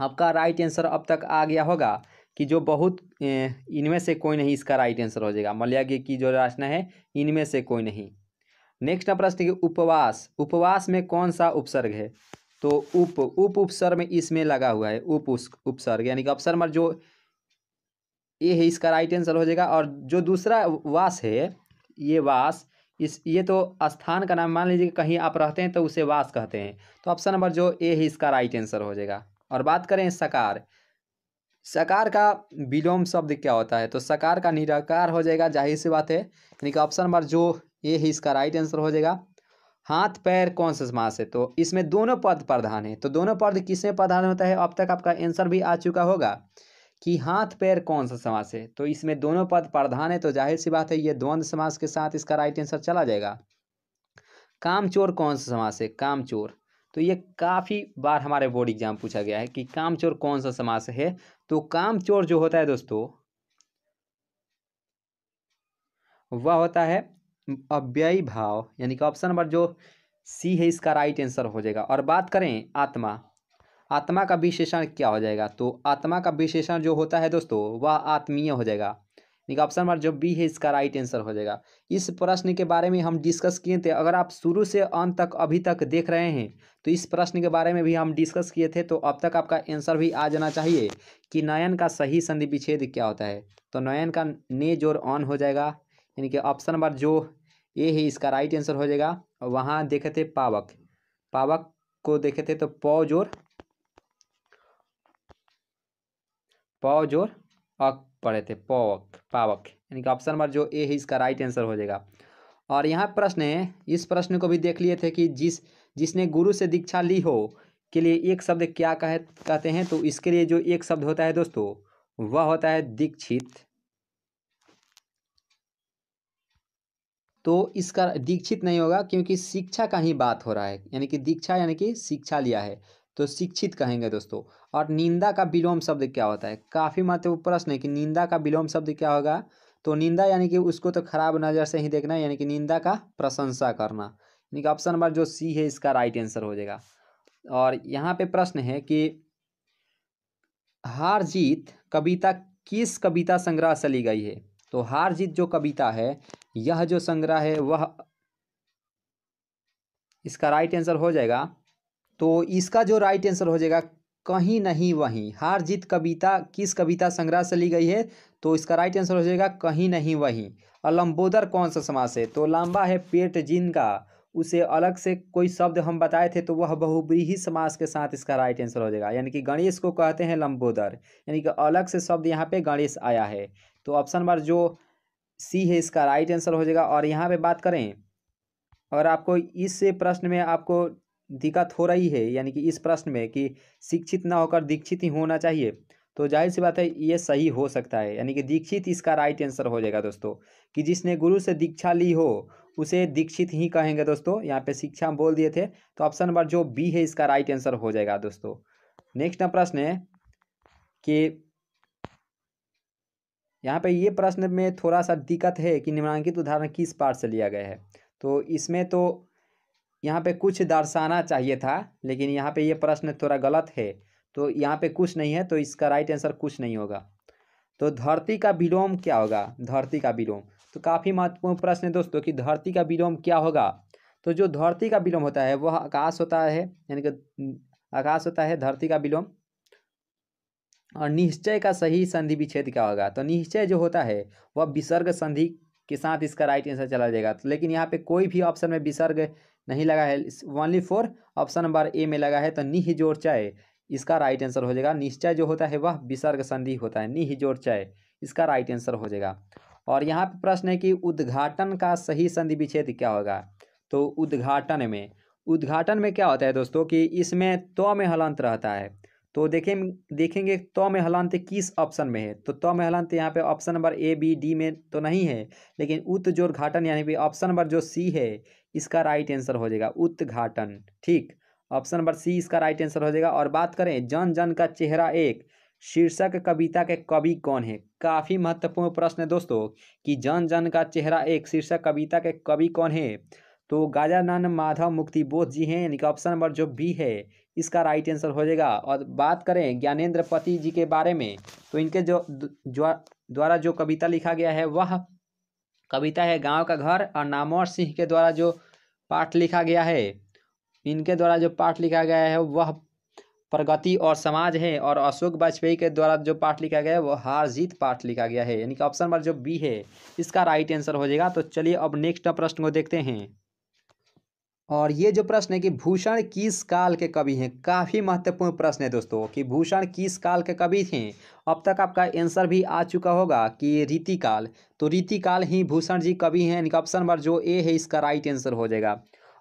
आपका राइट आंसर अब तक आ गया होगा कि जो बहुत इनमें से कोई नहीं इसका राइट आंसर हो जाएगा मल्याज्ञ की जो राशना है इनमें से कोई नहीं नेक्स्ट प्रश्न है उपवास उपवास में कौन सा उपसर्ग है तो उप उप उपसर्ग इसमें लगा हुआ है उप उपसर्ग यानी कि अपसर्ग जो ये है इसका राइट आंसर हो जाएगा और जो दूसरा वास है ये वास इस ये तो स्थान का नाम मान लीजिए कहीं आप रहते हैं तो उसे वास कहते हैं तो ऑप्शन नंबर जो ए है इसका राइट आंसर हो जाएगा और बात करें सकार सकार का विलोम शब्द क्या होता है तो सकार का निराकार हो जाएगा जाहिर सी बात है यानी कि ऑप्शन नंबर जो ये ही इसका राइट आंसर हो जाएगा हाथ पैर कौन से समास है तो इसमें दोनों पद प्रधान है तो दोनों पद किसमें प्रधान होता है अब तक आपका आंसर भी आ चुका होगा कि हाथ पैर कौन सा समास है तो इसमें दोनों पद प्रधान है तो जाहिर सी बात है ये द्वंद्व समास के साथ इसका राइट आंसर चला जाएगा कामचोर कौन सा समास है कामचोर तो ये काफ़ी बार हमारे बोर्ड एग्जाम पूछा गया है कि कामचोर कौन सा समास है तो कामचोर जो होता है दोस्तों वह होता है अव्ययी भाव यानी कि ऑप्शन नंबर जो सी है इसका राइट आंसर हो जाएगा और बात करें आत्मा आत्मा का विशेषण क्या हो जाएगा तो आत्मा का विशेषण जो होता है दोस्तों वह आत्मीय हो जाएगा देखिए ऑप्शन नंबर जो बी है इसका राइट आंसर हो जाएगा इस प्रश्न के बारे में हम डिस्कस किए थे अगर आप शुरू से अंत तक अभी तक देख रहे हैं तो इस प्रश्न के बारे में भी हम डिस्कस किए थे तो अब तक आपका आंसर भी आ जाना चाहिए कि नयन का सही संधि विच्छेद क्या होता है तो नयन का ने जोर ऑन हो जाएगा यानी कि ऑप्शन नंबर जो ए है इसका राइट आंसर हो जाएगा वहाँ देखे थे पावक पावक को देखे थे तो पौ जोर पौ जोर और पढ़े थे पॉक पावक यानी कि ऑप्शन नंबर जो ए है इसका राइट आंसर हो जाएगा और यहाँ प्रश्न है इस प्रश्न को भी देख लिए थे कि जिस जिसने गुरु से दीक्षा ली हो के लिए एक शब्द क्या कह कहते हैं तो इसके लिए जो एक शब्द होता है दोस्तों वह होता है दीक्षित तो इसका दीक्षित नहीं होगा क्योंकि शिक्षा का ही बात हो रहा है यानी कि दीक्षा यानी कि शिक्षा लिया है तो शिक्षित कहेंगे दोस्तों और निंदा का विलोम शब्द क्या होता है काफ़ी महत्वपूर्ण प्रश्न है कि निंदा का विलोम शब्द क्या होगा तो निंदा यानी कि उसको तो खराब नज़र से ही देखना यानी कि निंदा का प्रशंसा करना यानी कि ऑप्शन नंबर जो सी है इसका राइट आंसर हो जाएगा और यहाँ पे प्रश्न है कि हार जीत कविता किस कविता संग्रह से ली गई है तो हार जीत जो कविता है यह जो संग्रह है वह इसका राइट आंसर हो जाएगा तो इसका जो राइट आंसर हो जाएगा कहीं नहीं वहीं हार जीत कविता किस कविता संग्रह से ली गई है तो इसका राइट आंसर हो जाएगा कहीं नहीं वहीं और लंबोदर कौन सा समास है तो लंबा है पेट जिनका उसे अलग से कोई शब्द हम बताए थे तो वह बहुब्रीही समास के साथ इसका राइट आंसर हो जाएगा यानी कि गणेश को कहते हैं लंबोदर यानी कि अलग से शब्द यहाँ पे गणेश आया है तो ऑप्शन नंबर जो सी है इसका राइट आंसर हो जाएगा और यहाँ पे बात करें और आपको इस प्रश्न में आपको दिक्कत हो रही है यानी कि इस प्रश्न में कि शिक्षित ना होकर दीक्षित ही होना चाहिए तो जाहिर सी बात है ये सही हो सकता है यानी कि दीक्षित इसका राइट आंसर हो जाएगा दोस्तों कि जिसने गुरु से दीक्षा ली हो उसे दीक्षित ही कहेंगे दोस्तों यहाँ पे शिक्षा बोल दिए थे तो ऑप्शन नंबर जो बी है इसका राइट आंसर हो जाएगा दोस्तों नेक्स्ट प्रश्न है कि यहाँ पे ये प्रश्न में थोड़ा सा दिक्कत है कि निम्नांकित उदाहरण किस पार्ट से लिया गया है तो इसमें तो यहाँ पे कुछ दर्शाना चाहिए था लेकिन यहाँ पे ये प्रश्न थोड़ा गलत है तो यहाँ पे कुछ नहीं है तो इसका राइट आंसर कुछ नहीं होगा तो धरती का विलोम क्या होगा धरती का विलोम तो काफ़ी महत्वपूर्ण प्रश्न है दोस्तों कि धरती का विलोम क्या होगा तो जो धरती का विलोम होता है वह आकाश होता है यानी कि आकाश होता है धरती का विलोम और निश्चय का सही संधि विच्छेद क्या होगा तो निश्चय जो होता है वह विसर्ग संधि के साथ इसका राइट आंसर चला जाएगा तो लेकिन यहाँ पे कोई भी ऑप्शन में विसर्ग नहीं लगा है only for option number A में लगा है तो चाय इसका राइट आंसर हो जाएगा निश्चय जो होता है वह विसर्ग संधि होता है चाय इसका राइट आंसर हो जाएगा और यहाँ पे प्रश्न है कि उद्घाटन का सही संधि विच्छेद क्या होगा तो उद्घाटन में उद्घाटन में क्या होता है दोस्तों कि इसमें तो में हलंत रहता है तो देखें देखेंगे तो में हलांत किस ऑप्शन में है तो तो में हलांत यहाँ पे option number A B D में तो नहीं है लेकिन उत घाटन यानी कि ऑप्शन नंबर जो सी है इसका राइट आंसर हो जाएगा उत्घाटन ठीक ऑप्शन नंबर सी इसका राइट आंसर हो जाएगा और बात करें जन जन का चेहरा एक शीर्षक कविता के कवि कौन है काफ़ी महत्वपूर्ण प्रश्न है दोस्तों कि जन जन का चेहरा एक शीर्षक कविता के कवि कौन है तो गाजानंद माधव मुक्ति बोध जी हैं यानी कि ऑप्शन नंबर जो बी है इसका राइट आंसर हो जाएगा और बात करें ज्ञानेन्द्र पति जी के बारे में तो इनके जो द्वारा जो कविता लिखा गया है वह कविता है गांव का घर और नामोर सिंह के द्वारा जो पाठ लिखा गया है इनके द्वारा जो पाठ लिखा गया है वह प्रगति और समाज है और अशोक वाजपेयी के द्वारा जो पाठ लिखा गया है वह हार जीत पाठ लिखा गया है यानी कि ऑप्शन नंबर जो बी है इसका राइट आंसर हो जाएगा तो चलिए अब नेक्स्ट प्रश्न को देखते हैं और ये जो प्रश्न है कि भूषण किस काल के कवि हैं काफ़ी महत्वपूर्ण प्रश्न है दोस्तों कि भूषण किस काल के कवि थे अब तक आपका आंसर भी आ चुका होगा कि रीतिकाल तो रीतिकाल ही भूषण जी कवि हैं इनका ऑप्शन नंबर जो ए है इसका राइट आंसर हो जाएगा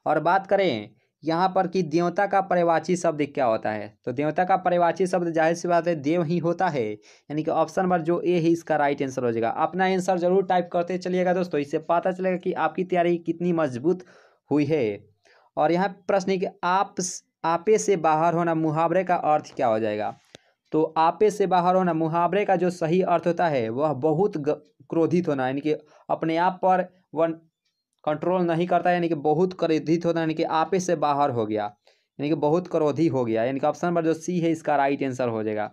और बात करें यहाँ पर कि देवता का परिवाची शब्द क्या होता है तो देवता का परिवाची शब्द जाहिर सी बात है देव ही होता है यानी कि ऑप्शन नंबर जो ए है इसका राइट आंसर हो जाएगा अपना आंसर जरूर टाइप करते चलिएगा दोस्तों इससे पता चलेगा कि आपकी तैयारी कितनी मजबूत हुई है और यहाँ प्रश्न है कि आप आपे से बाहर होना मुहावरे का अर्थ क्या हो जाएगा तो आपे से बाहर होना मुहावरे का जो सही अर्थ होता है वह बहुत क्रोधित होना यानी कि अपने आप पर वन कंट्रोल नहीं करता यानी कि बहुत क्रोधित होना यानी कि आपे से बाहर हो गया यानी कि बहुत क्रोधी हो गया यानी कि ऑप्शन नंबर जो सी है इसका राइट आंसर हो जाएगा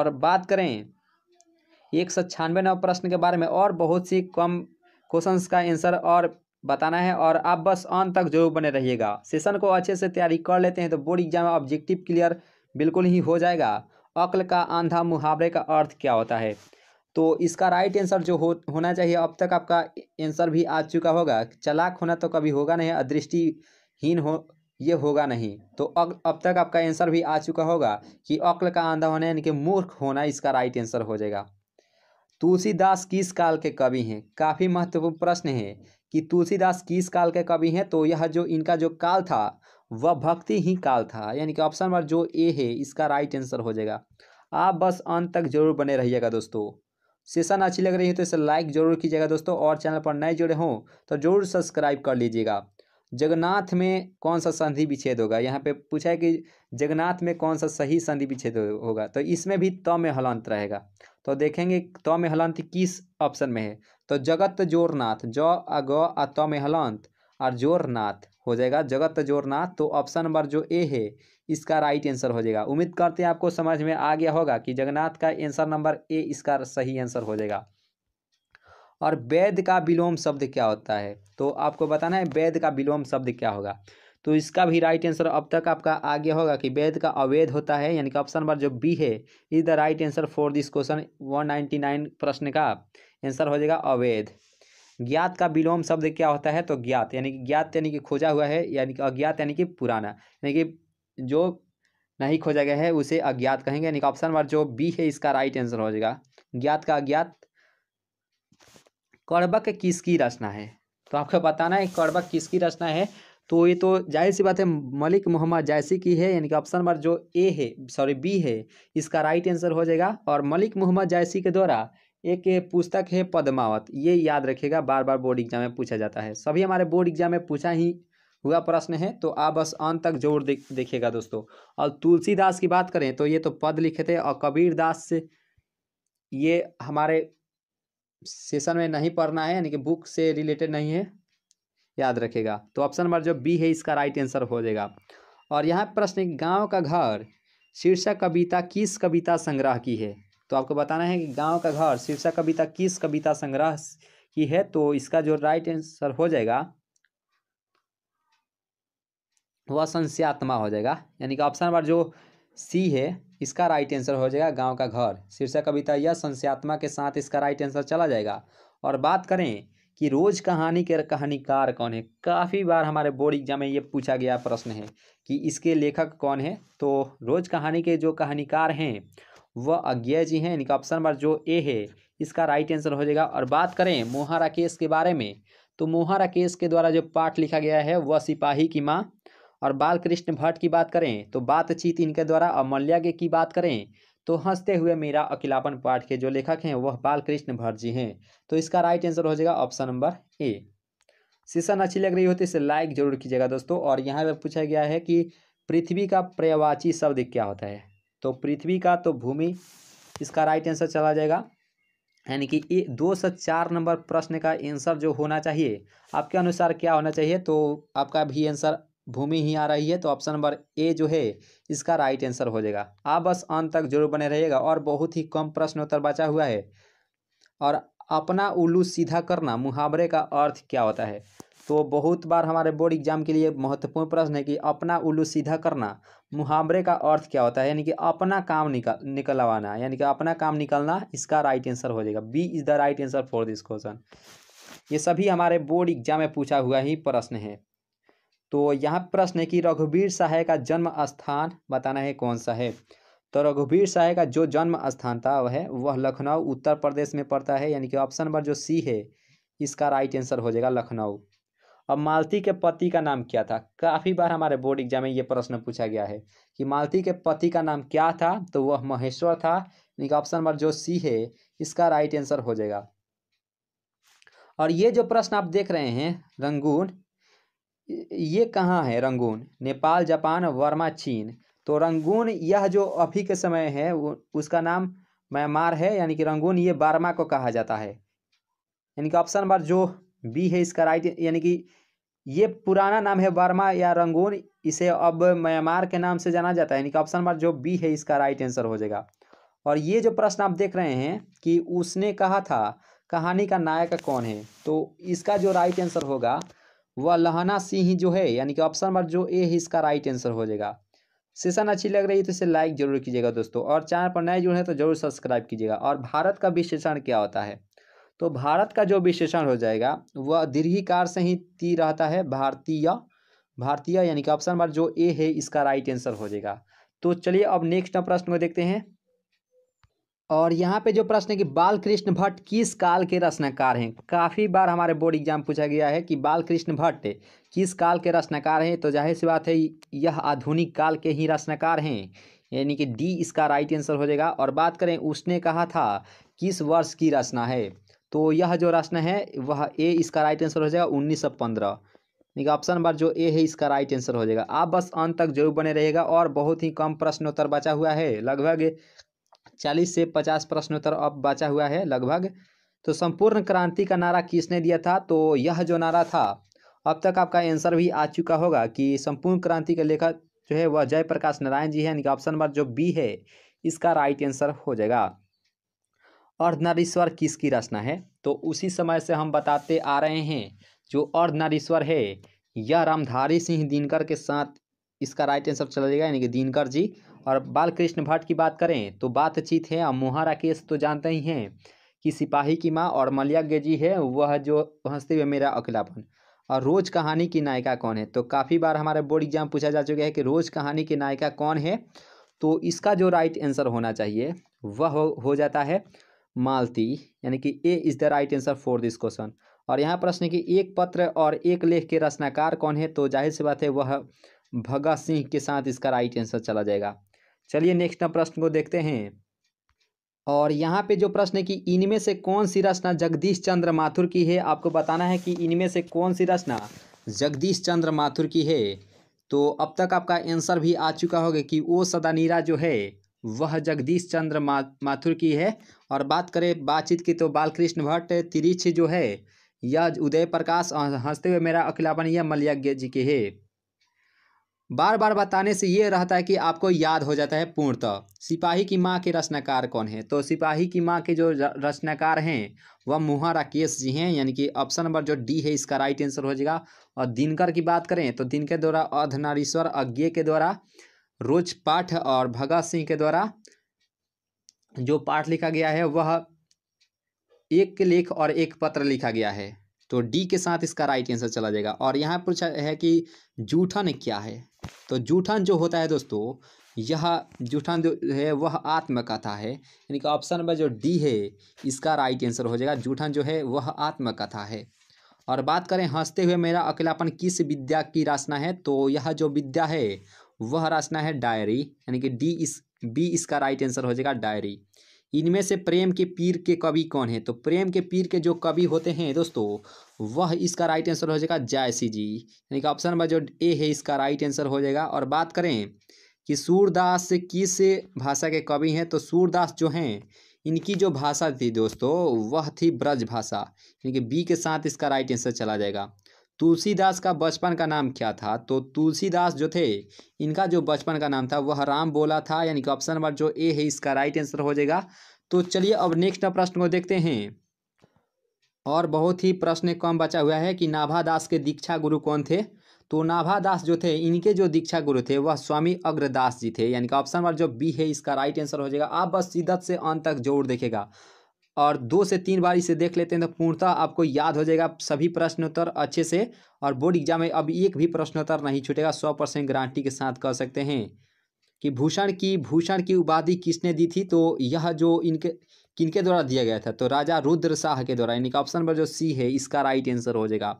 और बात करें एक सौ छियानवे नंबर प्रश्न के बारे में और बहुत सी कम क्वेश्चंस का आंसर और बताना है और आप बस ऑन तक जरूर बने रहिएगा सेशन को अच्छे से तैयारी कर लेते हैं तो बोर्ड एग्जाम ऑब्जेक्टिव क्लियर बिल्कुल ही हो जाएगा अक्ल का आंधा मुहावरे का अर्थ क्या होता है तो इसका राइट आंसर जो हो होना चाहिए अब तक आपका आंसर भी आ चुका होगा चलाक होना तो कभी होगा नहीं अदृष्टिहीन हो ये होगा नहीं तो अब तक आपका आंसर भी आ चुका होगा कि अक्ल का आंधा होना यानी कि मूर्ख होना इसका राइट आंसर हो जाएगा तुलसीदास किस काल के कवि हैं काफ़ी महत्वपूर्ण प्रश्न है कि तुलसीदास किस काल के कवि हैं तो यह जो इनका जो काल था वह भक्ति ही काल था यानी कि ऑप्शन नंबर जो ए है इसका राइट आंसर हो जाएगा आप बस अंत तक जरूर बने रहिएगा दोस्तों सेशन अच्छी लग रही है तो इसे लाइक जरूर कीजिएगा दोस्तों और चैनल पर नए जुड़े हों तो जरूर सब्सक्राइब कर लीजिएगा जगन्नाथ में कौन सा संधि विच्छेद होगा यहाँ पे पूछा है कि जगन्नाथ में कौन सा सही संधि विच्छेद होगा तो इसमें भी तम तो में हलांत रहेगा तो देखेंगे त तो में हलंत किस ऑप्शन में है तो जगत जोरनाथ ज आ ग आ त में हलंत और जोरनाथ हो जाएगा जगत जोरनाथ तो ऑप्शन नंबर जो ए है इसका राइट आंसर हो जाएगा उम्मीद करते हैं आपको समझ में आ गया होगा कि जगन्नाथ का आंसर नंबर ए इसका सही आंसर हो जाएगा और वैद का विलोम शब्द क्या होता है तो आपको बताना है वैद का विलोम शब्द क्या होगा तो इसका भी राइट आंसर अब तक आपका आ गया होगा कि वेद का अवैध होता है यानी कि ऑप्शन नंबर जो बी है is the right answer for this question one nine प्रश्न का आंसर हो जाएगा अवैध ज्ञात का विलोम शब्द क्या होता है तो ज्ञात यानी कि ज्ञात यानी कि खोजा हुआ है यानी कि अज्ञात यानी कि पुराना यानी कि जो नहीं खोजा गया है उसे अज्ञात कहेंगे यानी कि ऑप्शन नंबर जो बी है इसका राइट आंसर हो जाएगा ज्ञात का अज्ञात कड़बक किसकी रचना है तो आपको बताना है कड़बक किसकी रचना है तो ये तो जाहिर सी बात है मलिक मोहम्मद जायसी की है यानी कि ऑप्शन नंबर जो ए है सॉरी बी है इसका राइट आंसर हो जाएगा और मलिक मोहम्मद जायसी के द्वारा एक पुस्तक है पद्मावत ये याद रखेगा बार बार बोर्ड एग्जाम में पूछा जाता है सभी हमारे बोर्ड एग्जाम में पूछा ही हुआ प्रश्न है तो आप बस अंत तक जोर देखेगा देखिएगा दोस्तों और तुलसीदास की बात करें तो ये तो पद लिखे थे और कबीर दास से ये हमारे सेशन में नहीं पढ़ना है यानी कि बुक से रिलेटेड नहीं है याद रखेगा तो ऑप्शन नंबर जो बी है इसका राइट आंसर हो जाएगा और यहाँ प्रश्न है गाँव का घर शीर्षक कविता किस कविता संग्रह की है तो आपको बताना है कि गाँव का घर शीर्षक कविता किस कविता संग्रह की है तो इसका जो राइट आंसर हो जाएगा वह संस्यात्मा हो जाएगा यानी कि ऑप्शन नंबर जो सी है इसका राइट आंसर हो जाएगा गांव का घर शीर्षक कविता यह संस्यात्मा के साथ इसका राइट आंसर चला जाएगा और बात करें कि रोज कहानी के कहानीकार कौन है काफ़ी बार हमारे बोर्ड एग्जाम में ये पूछा गया प्रश्न है कि इसके लेखक कौन है तो रोज कहानी के जो कहानीकार हैं वह अज्ञा जी हैं इनका ऑप्शन नंबर जो ए है इसका राइट आंसर हो जाएगा और बात करें मोहा राकेश के बारे में तो मोहा राकेश के द्वारा जो पाठ लिखा गया है वह सिपाही की माँ और बालकृष्ण भट्ट की बात करें तो बातचीत इनके द्वारा और के की बात करें तो हंसते हुए मेरा अकेलापन पाठ के जो लेखक हैं वह बालकृष्ण भट्ट जी हैं तो इसका राइट आंसर हो जाएगा ऑप्शन नंबर ए सीशन अच्छी लग रही हो तो इसे लाइक जरूर कीजिएगा दोस्तों और यहाँ पर पूछा गया है कि पृथ्वी का पर्यावाची शब्द क्या होता है तो पृथ्वी का तो भूमि इसका राइट आंसर चला जाएगा यानी कि ये दो से चार नंबर प्रश्न का आंसर जो होना चाहिए आपके अनुसार क्या होना चाहिए तो आपका भी आंसर भूमि ही आ रही है तो ऑप्शन नंबर ए जो है इसका राइट आंसर हो जाएगा आप बस अंत तक जरूर बने रहिएगा और बहुत ही कम प्रश्न उत्तर बचा हुआ है और अपना उल्लू सीधा करना मुहावरे का अर्थ क्या होता है तो बहुत बार हमारे बोर्ड एग्जाम के लिए महत्वपूर्ण प्रश्न है कि अपना उल्लू सीधा करना मुहावरे का अर्थ क्या होता है यानी कि अपना काम निकल निकलवाना यानी कि अपना काम निकलना इसका राइट आंसर हो जाएगा B is the right answer for this question ये सभी हमारे बोर्ड एग्जाम में पूछा हुआ ही प्रश्न है तो यहाँ प्रश्न है कि रघुवीर शाह का जन्म स्थान बताना है कौन सा है तो रघुवीर शाह का जो जन्म स्थान था वह वह लखनऊ उत्तर प्रदेश में पड़ता है यानी कि ऑप्शन नंबर जो सी है इसका राइट आंसर हो जाएगा लखनऊ अब मालती के पति का नाम क्या था काफ़ी बार हमारे बोर्ड एग्जाम में ये प्रश्न पूछा गया है कि मालती के पति का नाम क्या था तो वह महेश्वर था यानी कि ऑप्शन नंबर जो सी है इसका राइट आंसर हो जाएगा और ये जो प्रश्न आप देख रहे हैं रंगून ये कहाँ है रंगून नेपाल जापान वर्मा चीन तो रंगून यह जो अभी के समय है वो उसका नाम म्यांमार है यानी कि रंगून ये बर्मा को कहा जाता है यानी कि ऑप्शन नंबर जो बी है इसका राइट यानी कि ये पुराना नाम है बर्मा या रंगून इसे अब म्यांमार के नाम से जाना जाता है यानी कि ऑप्शन नंबर जो बी है इसका राइट आंसर हो जाएगा और ये जो प्रश्न आप देख रहे हैं कि उसने कहा था कहानी का नायक कौन है तो इसका जो राइट आंसर होगा वह लहना सिंह जो है यानी कि ऑप्शन नंबर जो ए है इसका राइट आंसर हो जाएगा सेशन अच्छी लग रही है तो इसे लाइक जरूर कीजिएगा दोस्तों और चैनल पर नए जुड़े हैं तो जरूर सब्सक्राइब कीजिएगा और भारत का विशेषण क्या होता है तो भारत का जो विशेषण हो जाएगा वह दीर्घिकार से ही ती रहता है भारतीय भारतीय यानी कि ऑप्शन नंबर जो ए है इसका राइट आंसर हो जाएगा तो चलिए अब नेक्स्ट प्रश्न को देखते हैं और यहाँ पे जो प्रश्न है कि बाल कृष्ण भट्ट किस काल के रचनाकार हैं काफ़ी बार हमारे बोर्ड एग्जाम पूछा गया है कि बाल कृष्ण भट्ट किस काल के रचनाकार हैं तो जाहिर सी बात है यह आधुनिक काल के ही रचनाकार हैं यानी कि डी इसका राइट आंसर हो जाएगा और बात करें उसने कहा था किस वर्ष की रचना है तो यह जो रचना है वह ए इसका राइट आंसर हो जाएगा उन्नीस सौ पंद्रह कि ऑप्शन नंबर जो ए है इसका राइट आंसर हो जाएगा आप बस अंत तक जरूर बने रहेगा और बहुत ही कम प्रश्नोत्तर बचा हुआ है लगभग चालीस से पचास प्रश्नोत्तर अब बचा हुआ है लगभग तो संपूर्ण क्रांति का नारा किसने दिया था तो यह जो नारा था अब तक आपका आंसर भी आ चुका होगा कि संपूर्ण क्रांति का लेखक जो है वह जयप्रकाश नारायण जी है यानी कि ऑप्शन नंबर जो बी है इसका राइट आंसर हो जाएगा अर्धनारीश्वर किसकी रचना है तो उसी समय से हम बताते आ रहे हैं जो अर्धनारीश्वर है यह रामधारी सिंह दिनकर के साथ इसका राइट आंसर चला जाएगा यानी कि दिनकर जी और बालकृष्ण भट्ट की बात करें तो बातचीत है और मोहा राकेश तो जानते ही हैं कि सिपाही की माँ और मलियाज्ञ जी है वह जो हंसते हुए मेरा अकेलापन और रोज़ कहानी की नायिका कौन है तो काफ़ी बार हमारे बोर्ड एग्जाम पूछा जा चुका है कि रोज़ कहानी की नायिका कौन है तो इसका जो राइट आंसर होना चाहिए वह हो, हो जाता है मालती यानी कि A is the right answer for this question और यहाँ प्रश्न कि एक पत्र और एक लेख के रचनाकार कौन है तो जाहिर सी बात है वह भगत सिंह के साथ इसका राइट आंसर चला जाएगा चलिए नेक्स्ट प्रश्न को देखते हैं और यहाँ पे जो प्रश्न है कि इनमें से कौन सी रचना जगदीश चंद्र माथुर की है आपको बताना है कि इनमें से कौन सी रचना जगदीश चंद्र माथुर की है तो अब तक आपका आंसर भी आ चुका होगा कि वो सदानीरा जो है वह जगदीश चंद्र मा, माथुर की है और बात करें बातचीत की तो बालकृष्ण भट्ट तिरिछ जो है यह उदय प्रकाश हंसते हुए मेरा अखिलापन यह मलयज्ञ जी के है बार बार बताने से ये रहता है कि आपको याद हो जाता है पूर्णतः सिपाही की माँ के रचनाकार कौन है तो सिपाही की माँ के जो रचनाकार हैं वह मुहा राकेश जी हैं यानी कि ऑप्शन नंबर जो डी है इसका राइट आंसर हो जाएगा और दिनकर की बात करें तो दिनकर द्वारा अधनारीश्वर अज्ञे के द्वारा रोज पाठ और भगत सिंह के द्वारा जो पाठ लिखा गया है वह एक लेख और एक पत्र लिखा गया है तो डी के साथ इसका राइट आंसर चला जाएगा और यहाँ पूछा है कि जूठन क्या है तो जूठन जो होता है दोस्तों यह जूठन जो है वह आत्मकथा है यानी कि ऑप्शन नंबर जो डी है इसका राइट आंसर हो जाएगा जूठन जो है वह आत्मकथा है और बात करें हंसते हुए मेरा अकेलापन किस विद्या की रचना है तो यह जो विद्या है वह रचना है डायरी यानी कि डी इस बी इसका राइट आंसर हो जाएगा डायरी इनमें से प्रेम के पीर के कवि कौन है तो प्रेम के पीर के जो कवि होते हैं दोस्तों वह इसका राइट आंसर हो जाएगा जायसी जी यानी कि ऑप्शन नंबर जो ए है इसका राइट आंसर हो जाएगा और बात करें कि सूरदास किस भाषा के कवि हैं तो सूरदास जो हैं इनकी जो भाषा थी दोस्तों वह थी ब्रज भाषा यानी कि बी के साथ इसका राइट आंसर चला जाएगा तुलसीदास का बचपन का नाम क्या था तो तुलसीदास जो थे इनका जो बचपन का नाम था वह राम बोला था यानी कि ऑप्शन नंबर जो ए है इसका राइट आंसर हो जाएगा तो चलिए अब नेक्स्ट प्रश्न को देखते हैं और बहुत ही प्रश्न कम बचा हुआ है कि नाभादास के दीक्षा गुरु कौन थे तो नाभादास जो थे इनके जो दीक्षा गुरु थे वह स्वामी अग्रदास जी थे यानी कि ऑप्शन नंबर जो बी है इसका राइट आंसर हो जाएगा आप बस सीधत से अंत तक जोड़ देखेगा और दो से तीन बार इसे देख लेते हैं तो पूर्णतः आपको याद हो जाएगा सभी प्रश्नोत्तर अच्छे से और बोर्ड एग्जाम में अब एक भी प्रश्नोत्तर नहीं छूटेगा सौ परसेंट गारंटी के साथ कह सकते हैं कि भूषण की भूषण की उपाधि किसने दी थी तो यह जो इनके किनके द्वारा दिया गया था तो राजा रुद्र शाह के द्वारा यानी कि ऑप्शन नंबर जो सी है इसका राइट आंसर हो जाएगा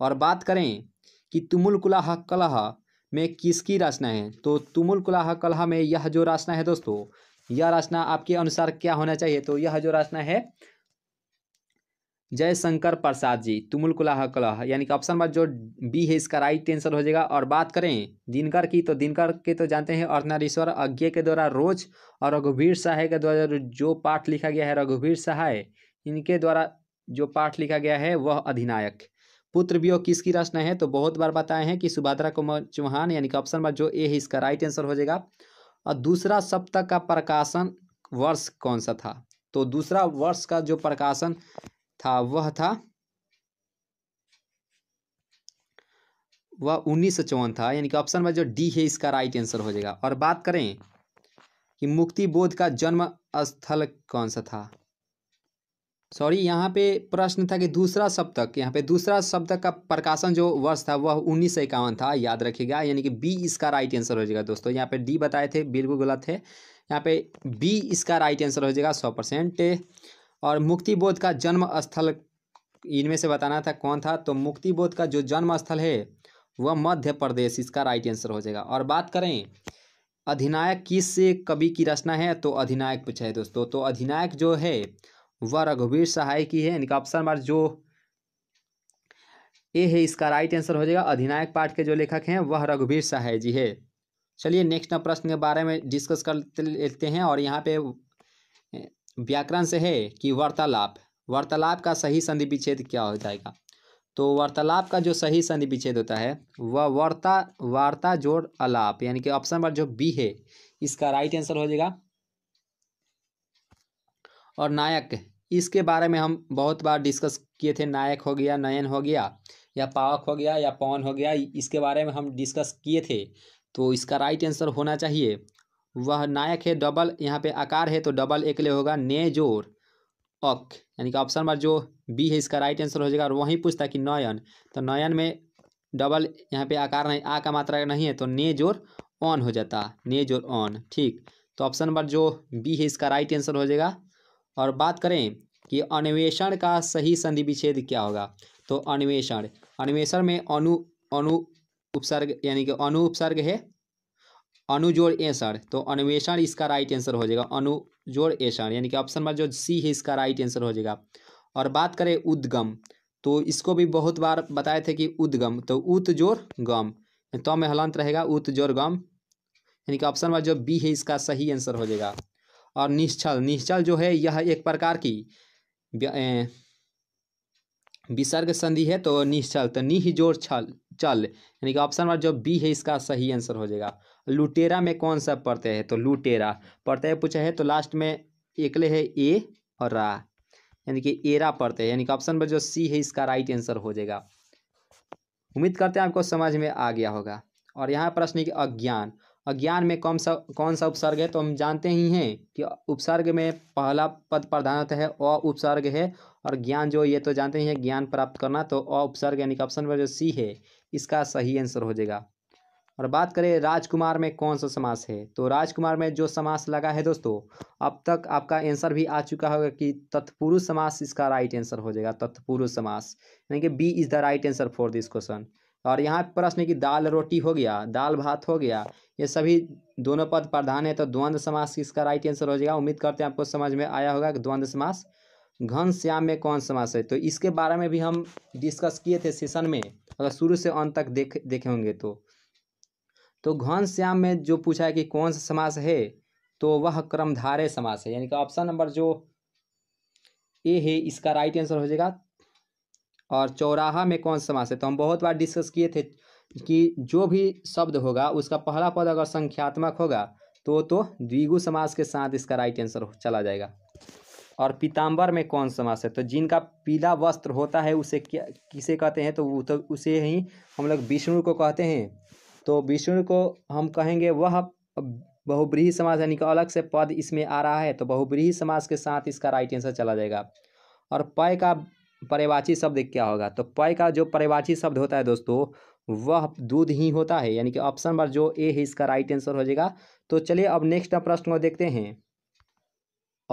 और बात करें कि तुमुल कुलाह कलह में किसकी रचना है तो तुमुल कुलाह कलह में यह जो रचना है दोस्तों यह रचना आपके अनुसार क्या होना चाहिए तो यह जो रचना है जयशंकर प्रसाद जी तुमुल कुलाह कलह यानी कि ऑप्शन नंबर जो बी है इसका राइट आंसर हो जाएगा और बात करें दिनकर की तो दिनकर के तो जानते हैं अर्धनारीश्वर अज्ञे के द्वारा रोज और रघुवीर सहाय के द्वारा जो पाठ लिखा गया है रघुवीर सहाय इनके द्वारा जो पाठ लिखा गया है वह अधिनायक पुत्र वियोग किसकी रचना है तो बहुत बार बताए हैं कि सुभाद्रा कुमार चौहान यानी कि ऑप्शन नंबर जो ए है इसका राइट आंसर हो जाएगा और दूसरा सप्ताह का प्रकाशन वर्ष कौन सा था तो दूसरा वर्ष का जो प्रकाशन था वह था वह उन्नीस सौ चौवन था यानी कि ऑप्शन में जो डी है इसका राइट आंसर हो जाएगा और बात करें कि मुक्ति बोध का जन्म स्थल कौन सा था सॉरी यहाँ पे प्रश्न था कि दूसरा सप्तक यहाँ पे दूसरा सप्तक का प्रकाशन जो वर्ष था वह उन्नीस था याद रखिएगा यानी कि बी इसका राइट आंसर हो जाएगा दोस्तों यहाँ पे डी बताए थे बिल्कुल गलत है यहाँ पे बी इसका राइट आंसर हो जाएगा सौ परसेंट और मुक्ति बोध का जन्म स्थल इनमें से बताना था कौन था तो मुक्ति बोध का जो जन्म स्थल है वह मध्य प्रदेश इसका राइट आंसर हो जाएगा और बात करें अधिनायक किस कवि की रचना है तो अधिनायक पूछा है दोस्तों तो अधिनायक जो है वह रघुवीर सहाय की है यानी कि ऑप्शन नंबर जो ए है इसका राइट आंसर हो जाएगा अधिनायक पाठ के जो लेखक हैं वह रघुवीर सहाय जी है चलिए नेक्स्ट प्रश्न के बारे में डिस्कस कर लेते हैं और यहाँ पे व्याकरण से है कि वार्तालाप वार्तालाप का सही संधि विच्छेद क्या हो जाएगा तो वार्तालाप का जो सही संधि विच्छेद होता है वह वार्ता वार्ता जोड़ अलाप यानी कि ऑप्शन नंबर जो बी है इसका राइट आंसर हो जाएगा और नायक इसके बारे में हम बहुत बार डिस्कस किए थे नायक हो गया नयन हो गया या पावक हो गया या पवन हो गया इसके बारे में हम डिस्कस किए थे तो इसका राइट आंसर होना चाहिए वह नायक है डबल यहाँ पे आकार है तो डबल एक ले होगा ने जोर अक यानी कि ऑप्शन नंबर जो बी है इसका राइट आंसर हो जाएगा और वहीं पूछता कि नयन तो नयन में डबल यहाँ पे आकार नहीं आ का मात्रा नहीं है तो ने जोर ऑन हो जाता ने जोर ऑन ठीक तो ऑप्शन नंबर जो बी है इसका राइट आंसर हो जाएगा और बात करें कि अन्वेषण का सही संधि विच्छेद क्या होगा तो अन्वेषण अन्वेषण में अनु अनु उपसर्ग यानी कि अनु उपसर्ग है अनुजोड़ एसण तो अन्वेषण इसका राइट आंसर हो जाएगा अनुजोड़ एसण यानी कि ऑप्शन नंबर जो सी है इसका राइट आंसर हो जाएगा और बात करें उद्गम तो इसको भी बहुत बार बताए थे कि उद्गम तो उत जोड़ गम तो में हलंत रहेगा उत जोर गम यानी कि ऑप्शन नंबर जो बी है इसका सही आंसर हो जाएगा और निश्चल निश्चल जो है यह एक प्रकार की विसर्ग संधि है तो निश्चल तो निह जोर छल चल यानी कि ऑप्शन नंबर जो बी है इसका सही आंसर हो जाएगा लुटेरा में कौन सा पढ़ते है तो लुटेरा पढ़ते हैं पूछा है तो लास्ट में एकले है ए और रा यानी कि एरा हैं यानी कि ऑप्शन नंबर जो सी है इसका राइट आंसर हो जाएगा उम्मीद करते हैं आपको समझ में आ गया होगा और यहाँ प्रश्न है कि अज्ञान अज्ञान में कौन सा कौन सा उपसर्ग है तो हम जानते ही हैं कि उपसर्ग में पहला पद प्रधानत है अ उपसर्ग है और ज्ञान जो ये तो जानते ही हैं ज्ञान प्राप्त करना तो अ उपसर्ग यानी कि ऑप्शन नंबर जो सी है इसका सही आंसर हो जाएगा और बात करें राजकुमार में कौन सा समास है तो राजकुमार में जो समास लगा है दोस्तों अब तक आपका आंसर भी आ चुका होगा कि तत्पुरुष समास इसका राइट आंसर हो जाएगा तत्पुरुष समास यानी कि B is the right answer for this question और यहाँ प्रश्न की दाल रोटी हो गया दाल भात हो गया ये सभी दोनों पद प्रधान है तो द्वंद्व समास इसका राइट आंसर हो जाएगा उम्मीद करते हैं आपको समझ में आया होगा कि द्वंद्व समास घन श्याम में कौन समास है तो इसके बारे में भी हम डिस्कस किए थे सेशन में अगर शुरू से अंत तक देख देखे होंगे तो तो घन श्याम में जो पूछा है कि कौन सा समास है तो वह क्रमधारे समास है यानी कि ऑप्शन नंबर जो ए है इसका राइट आंसर हो जाएगा और चौराहा में कौन समास है तो हम बहुत बार डिस्कस किए थे कि जो भी शब्द होगा उसका पहला पद अगर संख्यात्मक होगा तो तो द्विगु समास के साथ इसका राइट आंसर चला जाएगा और पीताम्बर में कौन समास है तो जिनका पीला वस्त्र होता है उसे क्या किसे कहते हैं तो, तो उसे ही हम लोग विष्णु को कहते हैं तो विष्णु को हम कहेंगे वह बहुब्रीही समास यानी कि अलग से पद इसमें आ रहा है तो बहुब्रीही समास के साथ इसका राइट आंसर चला जाएगा और पय का परिवाची शब्द क्या होगा तो पय का जो परिवाची शब्द होता है दोस्तों वह दूध ही होता है यानी कि ऑप्शन नंबर जो ए है इसका राइट आंसर हो जाएगा तो चलिए अब नेक्स्ट प्रश्न को देखते हैं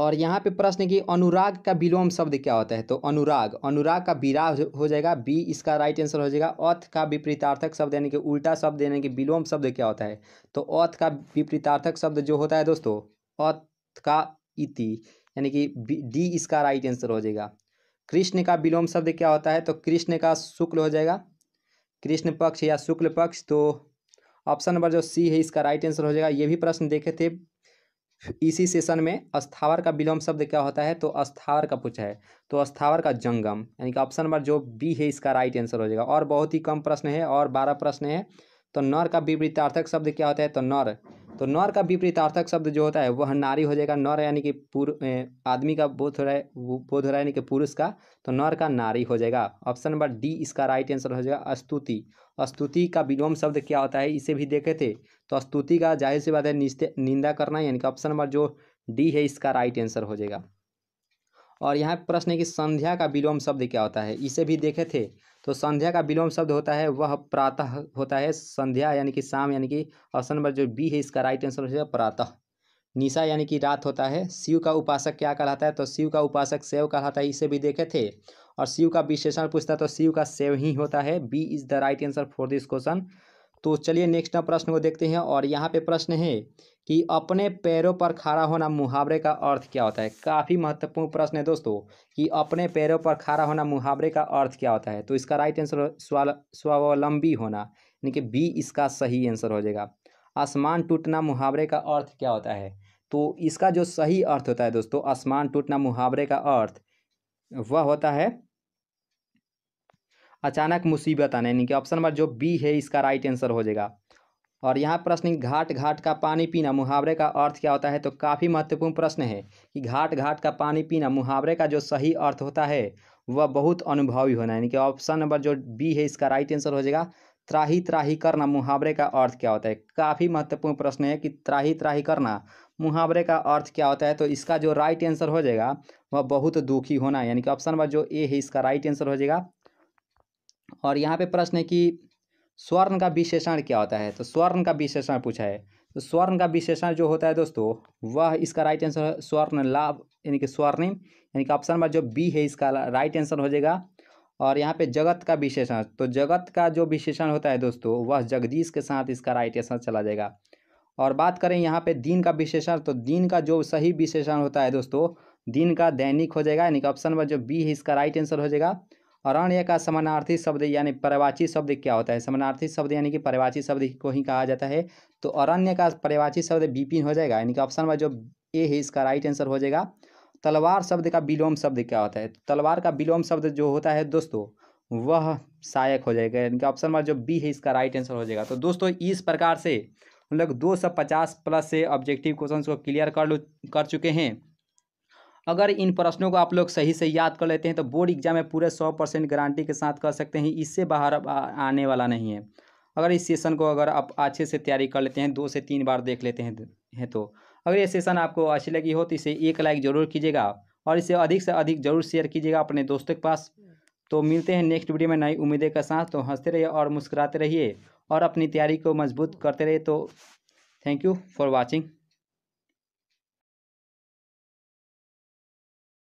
और यहाँ पे प्रश्न कि अनुराग का विलोम शब्द क्या होता है तो अनुराग अनुराग का बीरा हो जाएगा बी इसका राइट आंसर हो जाएगा अथ का विपरीतार्थक शब्द यानी कि उल्टा शब्द यानी कि विलोम शब्द क्या होता है तो अथ का विपरीतार्थक शब्द जो होता है दोस्तों अथ का इति यानी कि डी इसका राइट आंसर हो जाएगा कृष्ण का विलोम शब्द क्या होता है तो कृष्ण का शुक्ल हो जाएगा कृष्ण पक्ष या शुक्ल पक्ष तो ऑप्शन नंबर जो सी है इसका राइट आंसर हो जाएगा ये भी प्रश्न देखे थे इसी सेशन में अस्थावर का विलोम शब्द क्या होता है तो अस्थावर का पूछा है तो अस्थावर का जंगम यानी कि ऑप्शन नंबर जो बी है इसका राइट आंसर हो जाएगा और बहुत ही कम प्रश्न है और बारह प्रश्न है तो नर का विपरीतार्थक शब्द क्या होता है तो नर तो नर का विपरीतार्थक शब्द जो होता है वह नारी हो जाएगा नर यानी कि आदमी का बोध हो रहा है बोध हो रहा है यानी कि पुरुष का तो नर का नारी हो जाएगा ऑप्शन नंबर डी इसका राइट आंसर हो जाएगा स्तुति स्तुति का विलोम शब्द क्या होता है इसे भी देखे थे तो स्तुति का जाहिर सी बात है निंदा करना यानी कि ऑप्शन नंबर जो डी है इसका राइट आंसर हो जाएगा और यहाँ प्रश्न है कि संध्या का विलोम शब्द क्या होता है इसे भी देखे थे तो संध्या का विलोम शब्द होता है वह प्रातः होता है संध्या यानी कि शाम यानी कि ऑप्शन नंबर जो बी है इसका राइट आंसर हो जाएगा प्रातः निशा यानी कि रात होता है शिव का उपासक क्या कहलाता है तो शिव का उपासक सेव कहलाता है इसे भी देखे थे और शिव का विशेषण पूछता तो शिव का सेव ही होता है B is the right answer for this question तो चलिए नेक्स्ट प्रश्न को देखते हैं और यहाँ पे प्रश्न है कि अपने पैरों पर खड़ा होना मुहावरे का अर्थ क्या होता है काफ़ी महत्वपूर्ण प्रश्न है दोस्तों कि अपने पैरों पर खड़ा होना मुहावरे का अर्थ क्या होता है तो इसका राइट आंसर स्वावलंबी होना यानी कि बी इसका सही आंसर हो जाएगा आसमान टूटना मुहावरे का अर्थ क्या होता है तो इसका जो सही अर्थ होता है दोस्तों आसमान टूटना मुहावरे का अर्थ वह होता है अचानक मुसीबत आना यानी कि ऑप्शन नंबर जो बी है इसका राइट आंसर हो जाएगा और यहाँ प्रश्न घाट घाट का पानी पीना मुहावरे का अर्थ क्या होता है तो काफ़ी महत्वपूर्ण प्रश्न है कि घाट घाट का पानी पीना मुहावरे का जो सही अर्थ होता है वह बहुत अनुभवी होना यानी कि ऑप्शन नंबर जो बी है इसका राइट आंसर हो जाएगा त्राही त्राही करना मुहावरे का अर्थ क्या होता है काफ़ी महत्वपूर्ण प्रश्न है कि त्राही त्राही करना मुहावरे का अर्थ क्या होता है तो इसका जो राइट आंसर हो जाएगा वह बहुत दुखी होना यानी कि ऑप्शन नंबर जो ए है इसका राइट आंसर हो जाएगा और यहाँ पे प्रश्न है कि स्वर्ण का विशेषण क्या होता है तो स्वर्ण का विशेषण पूछा है तो स्वर्ण का विशेषण जो होता है दोस्तों वह इसका राइट आंसर है स्वर्ण लाभ यानी कि स्वर्णिम यानी कि ऑप्शन नंबर जो बी है इसका राइट आंसर हो जाएगा और यहाँ पे जगत का विशेषण तो जगत का जो विशेषण होता है दोस्तों वह जगदीश के साथ इसका राइट आंसर चला जाएगा और बात करें यहाँ पे दिन का विशेषण तो दिन का जो सही विशेषण होता है दोस्तों दिन का दैनिक हो जाएगा यानी कि ऑप्शन नंबर जो बी है इसका राइट आंसर हो जाएगा अरण्य का समानार्थी शब्द यानी परिवाची शब्द क्या होता है समानार्थी शब्द यानी कि परिवाची शब्द को ही कहा जाता है तो अरण्य का परिवाची शब्द बीपिन हो जाएगा यानी कि ऑप्शन में जो ए है इसका राइट आंसर हो जाएगा तलवार शब्द का विलोम शब्द क्या होता है तलवार का विलोम शब्द जो होता है दोस्तों वह सहायक हो जाएगा यानी कि ऑप्शन नंबर जो बी है इसका राइट आंसर हो जाएगा तो दोस्तों इस प्रकार से हम लोग दो सौ पचास प्लस से ऑब्जेक्टिव क्वेश्चन को क्लियर कर लो कर चुके हैं अगर इन प्रश्नों को आप लोग सही से याद कर लेते हैं तो बोर्ड एग्जाम में पूरे सौ परसेंट गारंटी के साथ कर सकते हैं इससे बाहर अब आने वाला नहीं है अगर इस सेशन को अगर आप अच्छे से तैयारी कर लेते हैं दो से तीन बार देख लेते हैं हैं तो अगर ये सेशन आपको अच्छी लगी हो तो इसे एक लाइक ज़रूर कीजिएगा और इसे अधिक से अधिक जरूर शेयर कीजिएगा अपने दोस्तों के पास तो मिलते हैं नेक्स्ट वीडियो में नई उम्मीदें के साथ तो हंसते रहिए और मुस्कुराते रहिए और अपनी तैयारी को मजबूत करते रहिए तो थैंक यू फॉर वॉचिंग